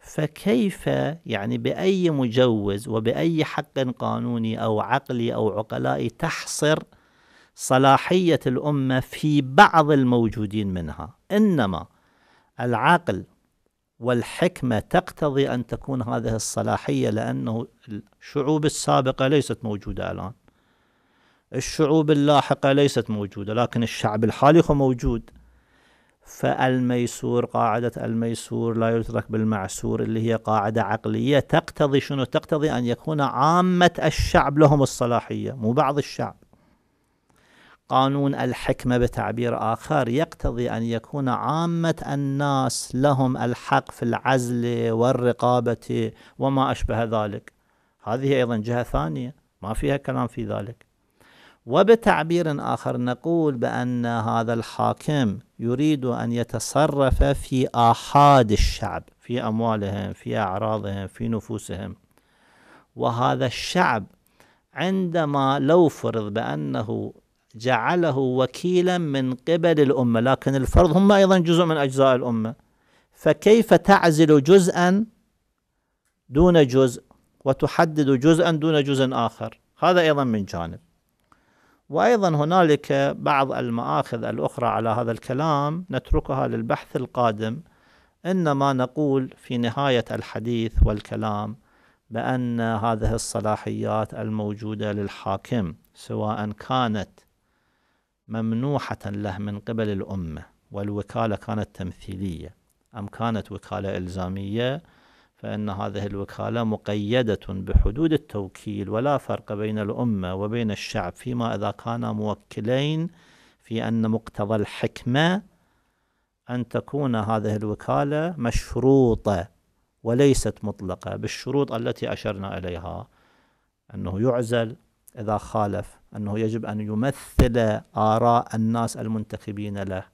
فكيف يعني بأي مجوز وبأي حق قانوني أو عقلي أو عقلائي تحصر صلاحية الأمة في بعض الموجودين منها إنما العقل والحكمة تقتضي أن تكون هذه الصلاحية لأنه الشعوب السابقة ليست موجودة الآن الشعوب اللاحقة ليست موجودة لكن الشعب الحالي هو موجود فالميسور قاعدة الميسور لا يترك بالمعسور اللي هي قاعدة عقلية تقتضي شنو تقتضي أن يكون عامة الشعب لهم الصلاحية مو بعض الشعب قانون الحكمة بتعبير آخر يقتضي أن يكون عامة الناس لهم الحق في العزل والرقابة وما أشبه ذلك هذه أيضا جهة ثانية ما فيها كلام في ذلك وبتعبير آخر نقول بأن هذا الحاكم يريد أن يتصرف في آحاد الشعب في أموالهم في أعراضهم في نفوسهم وهذا الشعب عندما لو فرض بأنه جعله وكيلا من قبل الأمة لكن الفرض هم أيضا جزء من أجزاء الأمة فكيف تعزل جزءا دون جزء وتحدد جزءا دون جزء آخر هذا أيضا من جانب وأيضا هنالك بعض المآخذ الأخرى على هذا الكلام نتركها للبحث القادم إنما نقول في نهاية الحديث والكلام بأن هذه الصلاحيات الموجودة للحاكم سواء كانت ممنوحة له من قبل الأمة والوكالة كانت تمثيلية أم كانت وكالة إلزامية فإن هذه الوكالة مقيدة بحدود التوكيل ولا فرق بين الأمة وبين الشعب فيما إذا كانا موكلين في أن مقتضى الحكمة أن تكون هذه الوكالة مشروطة وليست مطلقة بالشروط التي أشرنا إليها أنه يعزل إذا خالف أنه يجب أن يمثل آراء الناس المنتخبين له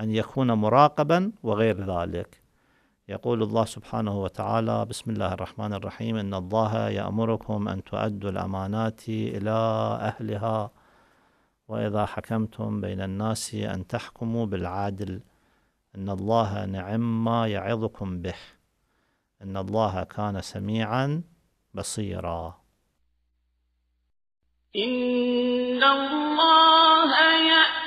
أن يكون مراقبا وغير ذلك يقول الله سبحانه وتعالى بسم الله الرحمن الرحيم إن الله يأمركم أن تؤدوا الأمانات إلى أهلها وإذا حكمتم بين الناس أن تحكموا بالعادل إن الله نعم ما يعظكم به إن الله كان سميعا بصيرا إن الله يأتي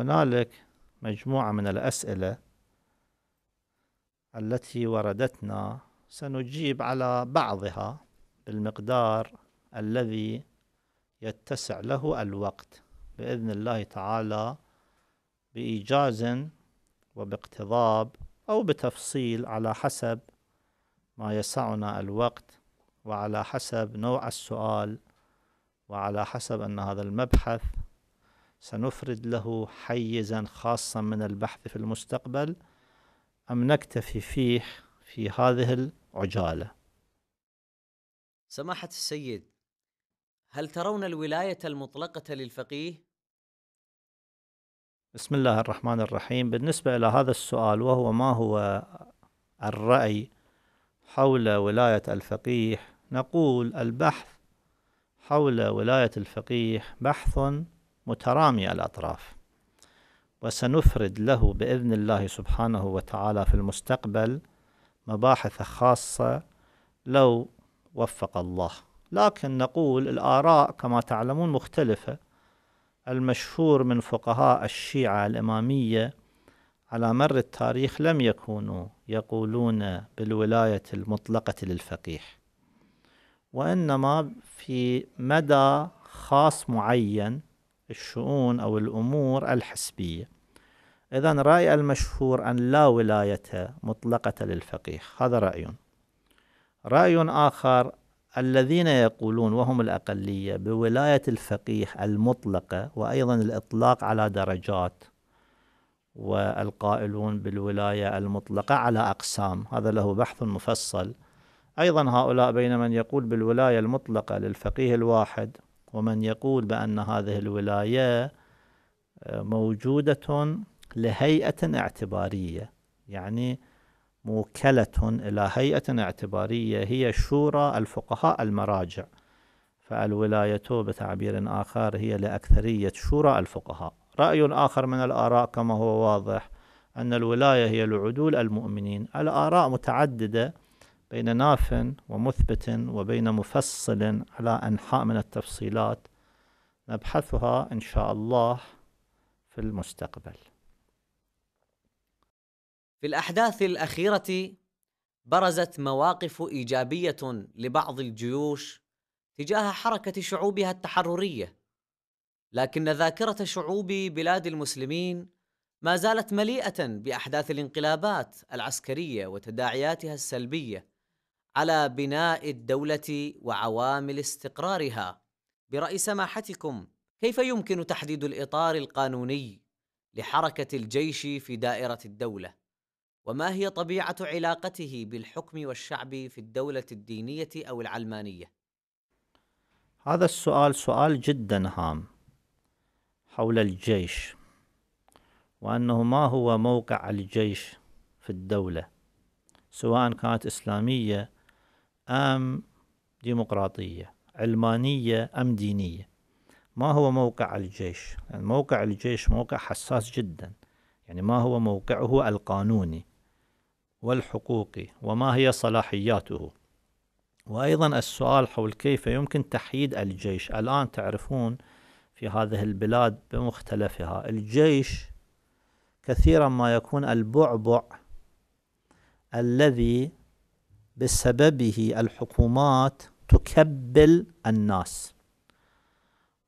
هنالك مجموعة من الأسئلة التي وردتنا سنجيب على بعضها بالمقدار الذي يتسع له الوقت بإذن الله تعالى بإيجاز وباقتضاب أو بتفصيل على حسب ما يسعنا الوقت وعلى حسب نوع السؤال وعلى حسب أن هذا المبحث سنفرد له حيزا خاصا من البحث في المستقبل أم نكتفي فيه في هذه العجالة سماحة السيد هل ترون الولاية المطلقة للفقيه؟ بسم الله الرحمن الرحيم بالنسبة إلى هذا السؤال وهو ما هو الرأي حول ولاية الفقيه نقول البحث حول ولاية الفقيه بحث مترامي الأطراف وسنفرد له بإذن الله سبحانه وتعالى في المستقبل مباحث خاصة لو وفق الله لكن نقول الآراء كما تعلمون مختلفة المشهور من فقهاء الشيعة الإمامية على مر التاريخ لم يكونوا يقولون بالولاية المطلقة للفقيه وإنما في مدى خاص معين الشؤون أو الأمور الحسبية إذا رأي المشهور أن لا ولاية مطلقة للفقيه هذا رأي رأي آخر الذين يقولون وهم الأقلية بولاية الفقيه المطلقة وأيضا الإطلاق على درجات والقائلون بالولاية المطلقة على أقسام هذا له بحث مفصل أيضا هؤلاء بين من يقول بالولاية المطلقة للفقيه الواحد ومن يقول بأن هذه الولاية آه، موجودة لهيئة اعتبارية يعني موكلة إلى هيئة اعتبارية هي شورى الفقهاء المراجع فالولاية بتعبير آخر هي لأكثرية شورى الفقهاء رأي آخر من الآراء كما هو واضح أن الولاية هي لعدول المؤمنين الآراء متعددة بين ناف ومثبت وبين مفصل على أنحاء من التفصيلات نبحثها إن شاء الله في المستقبل في الأحداث الأخيرة برزت مواقف إيجابية لبعض الجيوش تجاه حركة شعوبها التحررية لكن ذاكرة شعوب بلاد المسلمين ما زالت مليئة بأحداث الانقلابات العسكرية وتداعياتها السلبية على بناء الدوله وعوامل استقرارها براي سماحتكم كيف يمكن تحديد الاطار القانوني لحركه الجيش في دائره الدوله وما هي طبيعه علاقته بالحكم والشعب في الدوله الدينيه او العلمانيه هذا السؤال سؤال جدا هام حول الجيش وأنه ما هو موقع الجيش في الدولة سواء كانت إسلامية أم ديمقراطية علمانية أم دينية ما هو موقع الجيش يعني موقع الجيش موقع حساس جدا يعني ما هو موقعه القانوني والحقوقي وما هي صلاحياته وأيضا السؤال حول كيف يمكن تحييد الجيش الآن تعرفون في هذه البلاد بمختلفها الجيش كثيرا ما يكون البعبع الذي بسببه الحكومات تكبل الناس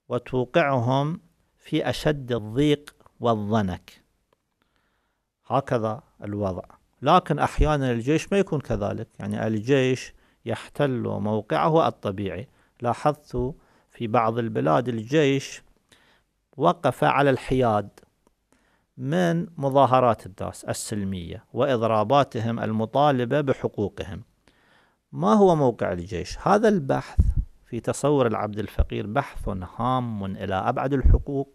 وتوقعهم في أشد الضيق والضنك هكذا الوضع لكن أحيانا الجيش ما يكون كذلك يعني الجيش يحتل موقعه الطبيعي لاحظت في بعض البلاد الجيش وقف على الحياد من مظاهرات الداس السلمية وإضراباتهم المطالبة بحقوقهم ما هو موقع الجيش؟ هذا البحث في تصور العبد الفقير بحث هام إلى أبعد الحقوق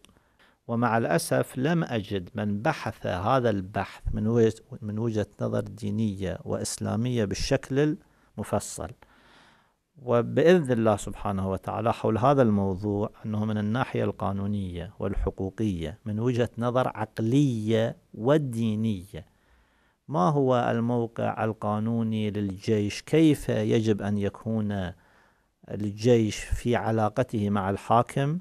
ومع الأسف لم أجد من بحث هذا البحث من من وجهة نظر دينية وإسلامية بالشكل المفصل وبإذن الله سبحانه وتعالى حول هذا الموضوع أنه من الناحية القانونية والحقوقية من وجهة نظر عقلية ودينية ما هو الموقع القانوني للجيش كيف يجب أن يكون الجيش في علاقته مع الحاكم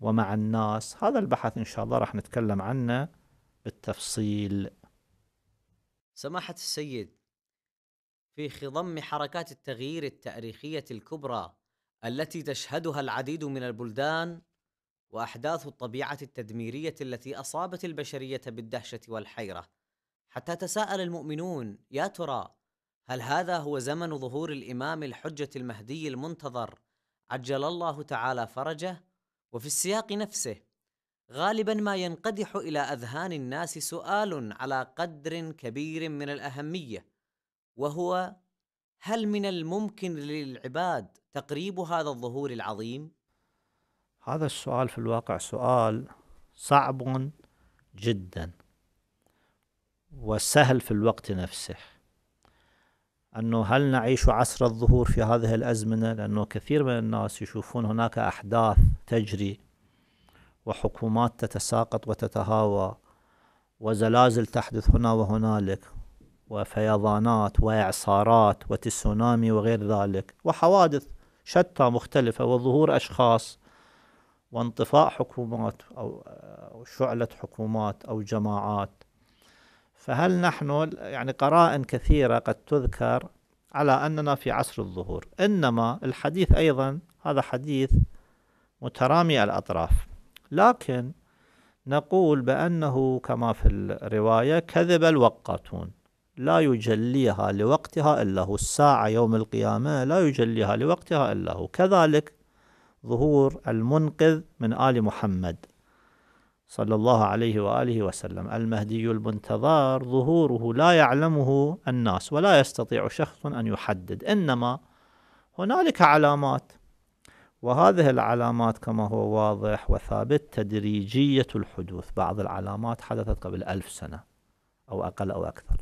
ومع الناس هذا البحث إن شاء الله راح نتكلم عنه بالتفصيل سماحة السيد في خضم حركات التغيير التاريخية الكبرى التي تشهدها العديد من البلدان وأحداث الطبيعة التدميرية التي أصابت البشرية بالدهشة والحيرة حتى تساءل المؤمنون يا ترى هل هذا هو زمن ظهور الامام الحجه المهدي المنتظر عجل الله تعالى فرجه وفي السياق نفسه غالبا ما ينقدح الى اذهان الناس سؤال على قدر كبير من الاهميه وهو هل من الممكن للعباد تقريب هذا الظهور العظيم هذا السؤال في الواقع سؤال صعب جدا وسهل في الوقت نفسه أنه هل نعيش عصر الظهور في هذه الأزمنة لأنه كثير من الناس يشوفون هناك أحداث تجري وحكومات تتساقط وتتهاوى وزلازل تحدث هنا وهنالك وفيضانات وإعصارات وتسونامي وغير ذلك وحوادث شتى مختلفة وظهور أشخاص وانطفاء حكومات أو شعلة حكومات أو جماعات فهل نحن يعني قرائن كثيرة قد تذكر على أننا في عصر الظهور إنما الحديث أيضا هذا حديث مترامي الأطراف لكن نقول بأنه كما في الرواية كذب الوقاتون لا يجليها لوقتها إلا هو الساعة يوم القيامة لا يجليها لوقتها إلا هو كذلك ظهور المنقذ من آل محمد صلى الله عليه واله وسلم المهدي المنتظر ظهوره لا يعلمه الناس ولا يستطيع شخص ان يحدد انما هنالك علامات وهذه العلامات كما هو واضح وثابت تدريجية الحدوث بعض العلامات حدثت قبل ألف سنة أو أقل أو أكثر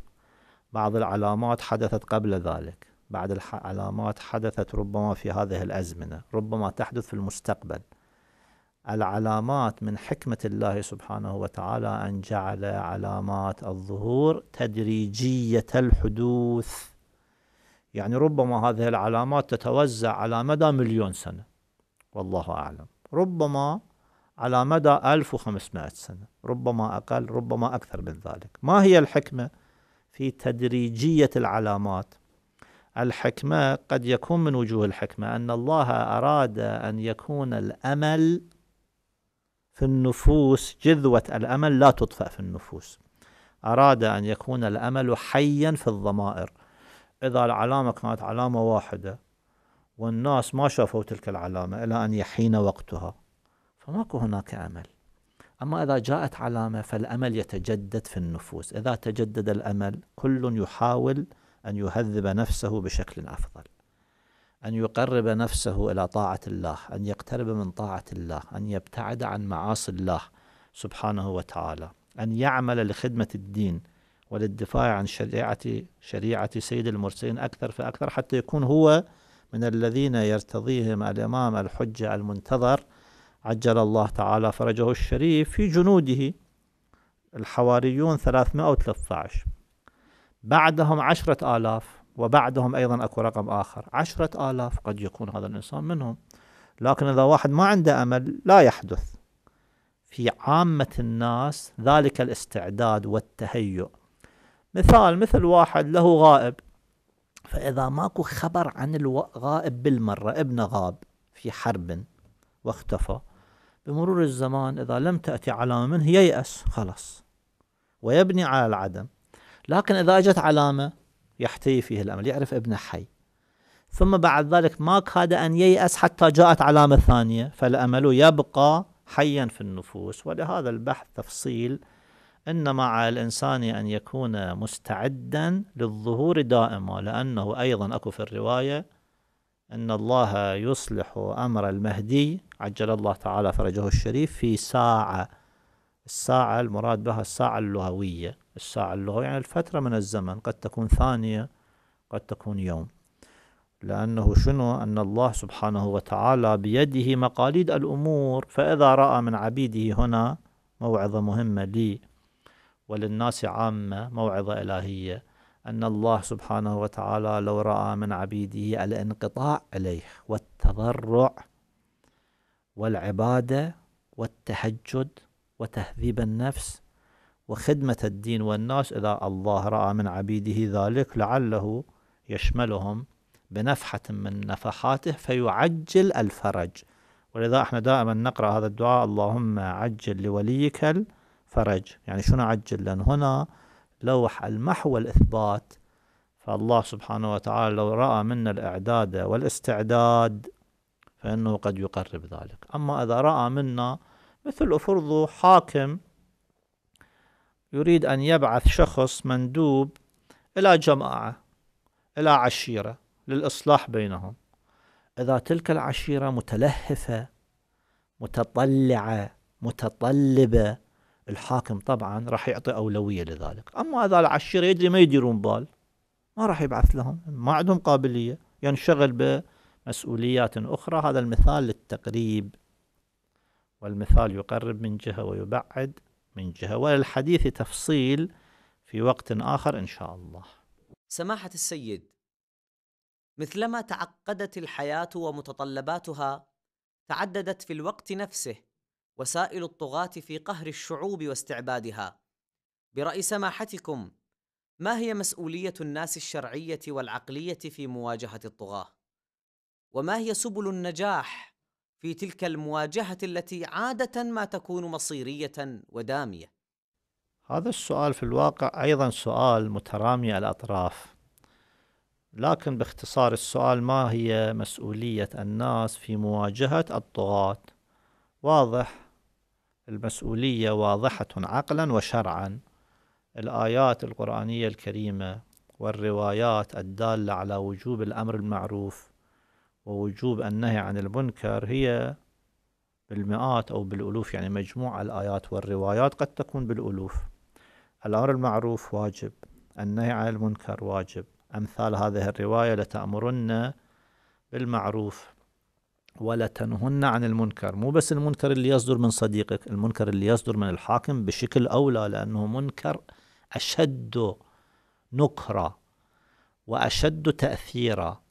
بعض العلامات حدثت قبل ذلك بعض العلامات حدثت ربما في هذه الأزمنة ربما تحدث في المستقبل العلامات من حكمة الله سبحانه وتعالى أن جعل علامات الظهور تدريجية الحدوث يعني ربما هذه العلامات تتوزع على مدى مليون سنة والله أعلم ربما على مدى 1500 سنة ربما أقل ربما أكثر من ذلك ما هي الحكمة في تدريجية العلامات الحكمة قد يكون من وجوه الحكمة أن الله أراد أن يكون الأمل في النفوس جذوة الأمل لا تطفأ في النفوس أراد أن يكون الأمل حيا في الضمائر إذا العلامة كانت علامة واحدة والناس ما شافوا تلك العلامة إلى أن يحين وقتها فماكو هناك أمل أما إذا جاءت علامة فالأمل يتجدد في النفوس إذا تجدد الأمل كل يحاول أن يهذب نفسه بشكل أفضل أن يقرب نفسه إلى طاعة الله أن يقترب من طاعة الله أن يبتعد عن معاصي الله سبحانه وتعالى أن يعمل لخدمة الدين وللدفاع عن شريعة شريعة سيد المرسلين أكثر فأكثر حتى يكون هو من الذين يرتضيهم الإمام الحجة المنتظر عجل الله تعالى فرجه الشريف في جنوده الحواريون 313 بعدهم عشرة آلاف وبعدهم أيضا أكو رقم آخر عشرة آلاف قد يكون هذا الإنسان منهم لكن إذا واحد ما عنده أمل لا يحدث في عامة الناس ذلك الاستعداد والتهيؤ مثال مثل واحد له غائب فإذا ماكو خبر عن الغائب بالمرة ابنه غاب في حرب واختفى بمرور الزمان إذا لم تأتي علامة منه ييأس خلاص ويبني على العدم لكن إذا أجت علامة يحتوي فيه الأمل يعرف ابنه حي ثم بعد ذلك ما كاد أن ييأس حتى جاءت علامة ثانية فالأمل يبقى حيا في النفوس ولهذا البحث تفصيل إنما على الإنسان أن يكون مستعدا للظهور دائما لأنه أيضا أكو في الرواية أن الله يصلح أمر المهدي عجل الله تعالى فرجه الشريف في ساعة الساعة المراد بها الساعة اللغوية الساعة اللغوية يعني الفترة من الزمن قد تكون ثانية قد تكون يوم لأنه شنو أن الله سبحانه وتعالى بيده مقاليد الأمور فإذا رأى من عبيده هنا موعظة مهمة لي وللناس عامة موعظة إلهية أن الله سبحانه وتعالى لو رأى من عبيده الانقطاع إليه والتضرع والعبادة والتهجد وتهذيب النفس وخدمة الدين والناس إذا الله رأى من عبيده ذلك لعله يشملهم بنفحة من نفحاته فيعجل الفرج ولذا احنا دائما نقرأ هذا الدعاء اللهم عجل لوليك الفرج يعني شنو عجل لأن هنا لوح المحو والإثبات فالله سبحانه وتعالى لو رأى منا الإعداد والاستعداد فإنه قد يقرب ذلك أما إذا رأى منا مثل أفرضوا حاكم يريد أن يبعث شخص مندوب إلى جماعة إلى عشيرة للإصلاح بينهم إذا تلك العشيرة متلهفة متطلعة متطلبة الحاكم طبعا راح يعطي أولوية لذلك أما إذا العشيرة يدري ما يديرون بال ما راح يبعث لهم ما عندهم قابلية ينشغل بمسؤوليات أخرى هذا المثال للتقريب والمثال يقرب من جهة ويبعد من جهة وللحديث تفصيل في وقت آخر إن شاء الله سماحة السيد مثلما تعقدت الحياة ومتطلباتها تعددت في الوقت نفسه وسائل الطغاة في قهر الشعوب واستعبادها برأي سماحتكم ما هي مسؤولية الناس الشرعية والعقلية في مواجهة الطغاة؟ وما هي سبل النجاح في تلك المواجهه التي عاده ما تكون مصيريه وداميه هذا السؤال في الواقع ايضا سؤال مترامي الاطراف لكن باختصار السؤال ما هي مسؤوليه الناس في مواجهه الطغاه واضح المسؤوليه واضحه عقلا وشرعا الايات القرانيه الكريمه والروايات الداله على وجوب الامر المعروف ووجوب النهي عن المنكر هي بالمئات أو بالألوف يعني مجموع الآيات والروايات قد تكون بالألوف الأمر المعروف واجب النهي عن المنكر واجب أمثال هذه الرواية لتأمرن بالمعروف ولتنهن عن المنكر مو بس المنكر اللي يصدر من صديقك المنكر اللي يصدر من الحاكم بشكل أولى لأنه منكر أشد نكرة وأشد تأثيرا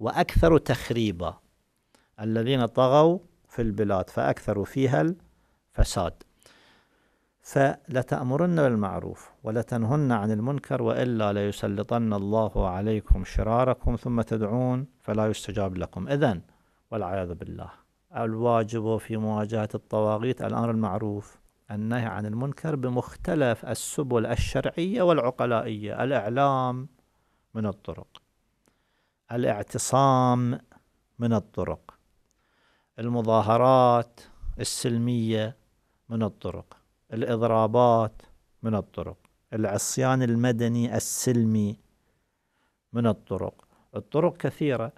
وأكثر تخريبا الذين طغوا في البلاد فأكثروا فيها الفساد فلتأمرن بالمعروف ولتنهن عن المنكر وإلا ليسلطن الله عليكم شراركم ثم تدعون فلا يستجاب لكم إذن والعياذ بالله الواجب في مواجهة الطواغيت الأمر المعروف النهي عن المنكر بمختلف السبل الشرعية والعقلائية الإعلام من الطرق الاعتصام من الطرق المظاهرات السلمية من الطرق الإضرابات من الطرق العصيان المدني السلمي من الطرق الطرق كثيرة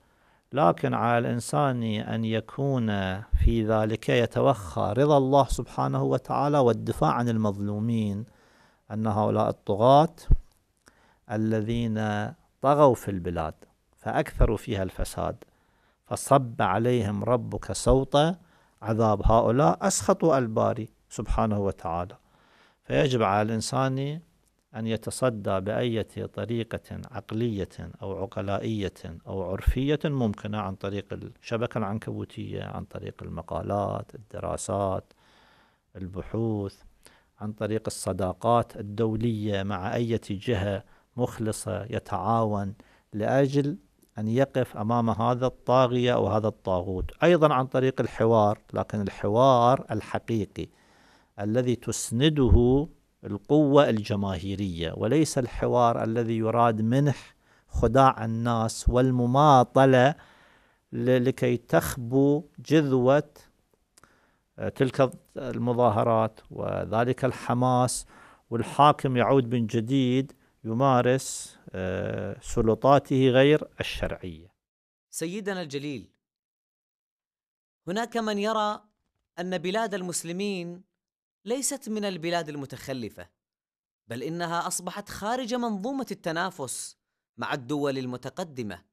لكن على الإنسان أن يكون في ذلك يتوخى رضا الله سبحانه وتعالى والدفاع عن المظلومين أن هؤلاء الطغاة الذين طغوا في البلاد فأكثروا فيها الفساد فصب عليهم ربك سوط عذاب هؤلاء أسخطوا الباري سبحانه وتعالى فيجب على الإنسان أن يتصدى بأية طريقة عقلية أو عقلائية أو عرفية ممكنة عن طريق الشبكة العنكبوتية عن طريق المقالات الدراسات البحوث عن طريق الصداقات الدولية مع أية جهة مخلصة يتعاون لأجل أن يقف أمام هذا الطاغية أو هذا الطاغوت أيضا عن طريق الحوار لكن الحوار الحقيقي الذي تسنده القوة الجماهيرية وليس الحوار الذي يراد منح خداع الناس والمماطلة لكي تخبو جذوة آه، تلك المظاهرات وذلك الحماس والحاكم يعود من جديد يمارس آه، سلطاته غير الشرعية سيدنا الجليل هناك من يرى أن بلاد المسلمين ليست من البلاد المتخلفة بل إنها أصبحت خارج منظومة التنافس مع الدول المتقدمة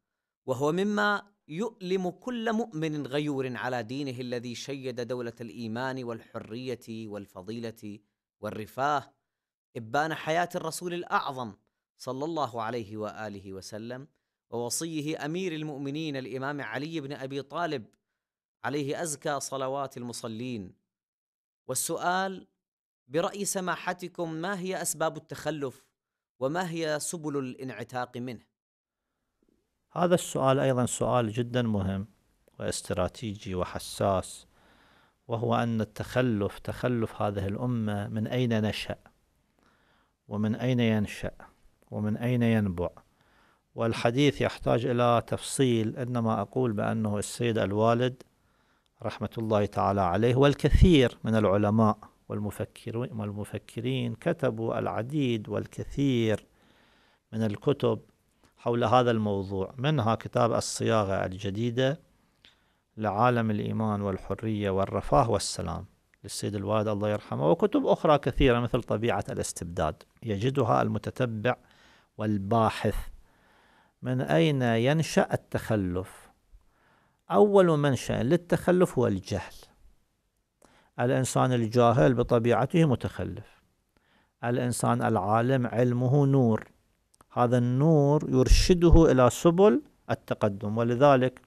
وهو مما يؤلم كل مؤمن غيور على دينه الذي شيد دولة الإيمان والحرية والفضيلة والرفاه إبان حياة الرسول الأعظم صلى الله عليه واله وسلم ووصيه امير المؤمنين الامام علي بن ابي طالب عليه ازكى صلوات المصلين والسؤال براي سماحتكم ما هي اسباب التخلف وما هي سبل الانعتاق منه هذا السؤال ايضا سؤال جدا مهم واستراتيجي وحساس وهو ان التخلف تخلف هذه الامه من اين نشا ومن اين ينشا ومن أين ينبع والحديث يحتاج إلى تفصيل إنما أقول بأنه السيد الوالد رحمة الله تعالى عليه والكثير من العلماء والمفكرين كتبوا العديد والكثير من الكتب حول هذا الموضوع منها كتاب الصياغة الجديدة لعالم الإيمان والحرية والرفاه والسلام للسيد الوالد الله يرحمه وكتب أخرى كثيرة مثل طبيعة الاستبداد يجدها المتتبع والباحث من أين ينشأ التخلف أول منشأ للتخلف هو الجهل الإنسان الجاهل بطبيعته متخلف الإنسان العالم علمه نور هذا النور يرشده إلى سبل التقدم ولذلك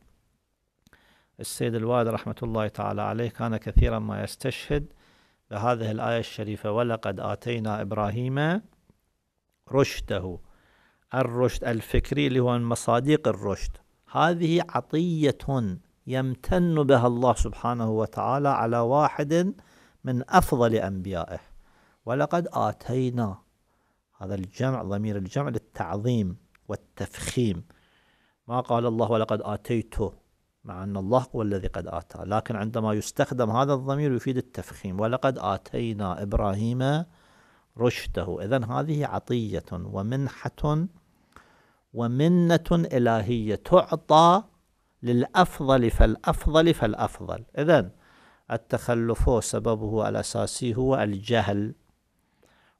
السيد الوالد رحمة الله تعالى عليه كان كثيرا ما يستشهد بهذه الآية الشريفة ولقد آتينا إبراهيم رشده الرشد الفكري اللي هو من مصادق الرشد هذه عطية يمتن بها الله سبحانه وتعالى على واحد من أفضل أنبيائه ولقد آتينا هذا الجمع ضمير الجمع للتعظيم والتفخيم ما قال الله ولقد آتيته مع أن الله هو الذي قد آتى لكن عندما يستخدم هذا الضمير يفيد التفخيم ولقد آتينا إبراهيم رشده إذا هذه عطية ومنحة ومنة إلهية تعطى للأفضل فالأفضل فالأفضل إذا التخلف سببه الأساسي هو الجهل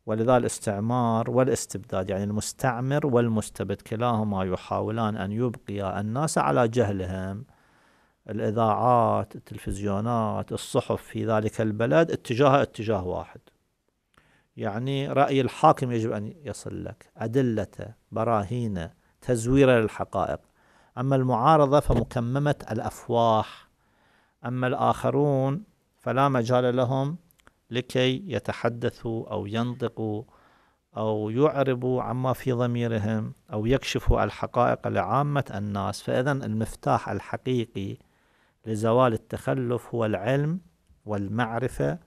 ولذا الاستعمار والاستبداد يعني المستعمر والمستبد كلاهما يحاولان أن يبقيا الناس على جهلهم الإذاعات التلفزيونات الصحف في ذلك البلد اتجاهها اتجاه واحد يعني رأي الحاكم يجب أن يصل لك أدلة براهين تزوير للحقائق أما المعارضة فمكممة الأفواح أما الآخرون فلا مجال لهم لكي يتحدثوا أو ينطقوا أو يعربوا عما في ضميرهم أو يكشفوا الحقائق لعامة الناس فإذا المفتاح الحقيقي لزوال التخلف هو العلم والمعرفة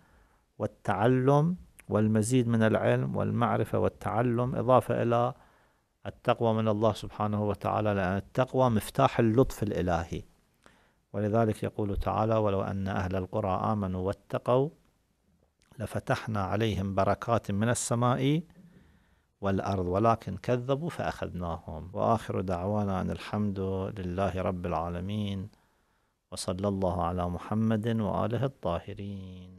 والتعلم والمزيد من العلم والمعرفة والتعلم إضافة إلى التقوى من الله سبحانه وتعالى لأن التقوى مفتاح اللطف الإلهي ولذلك يقول تعالى ولو أن أهل القرى آمنوا واتقوا لفتحنا عليهم بركات من السماء والأرض ولكن كذبوا فأخذناهم وآخر دعوانا أن الحمد لله رب العالمين وصلى الله على محمد وآله الطاهرين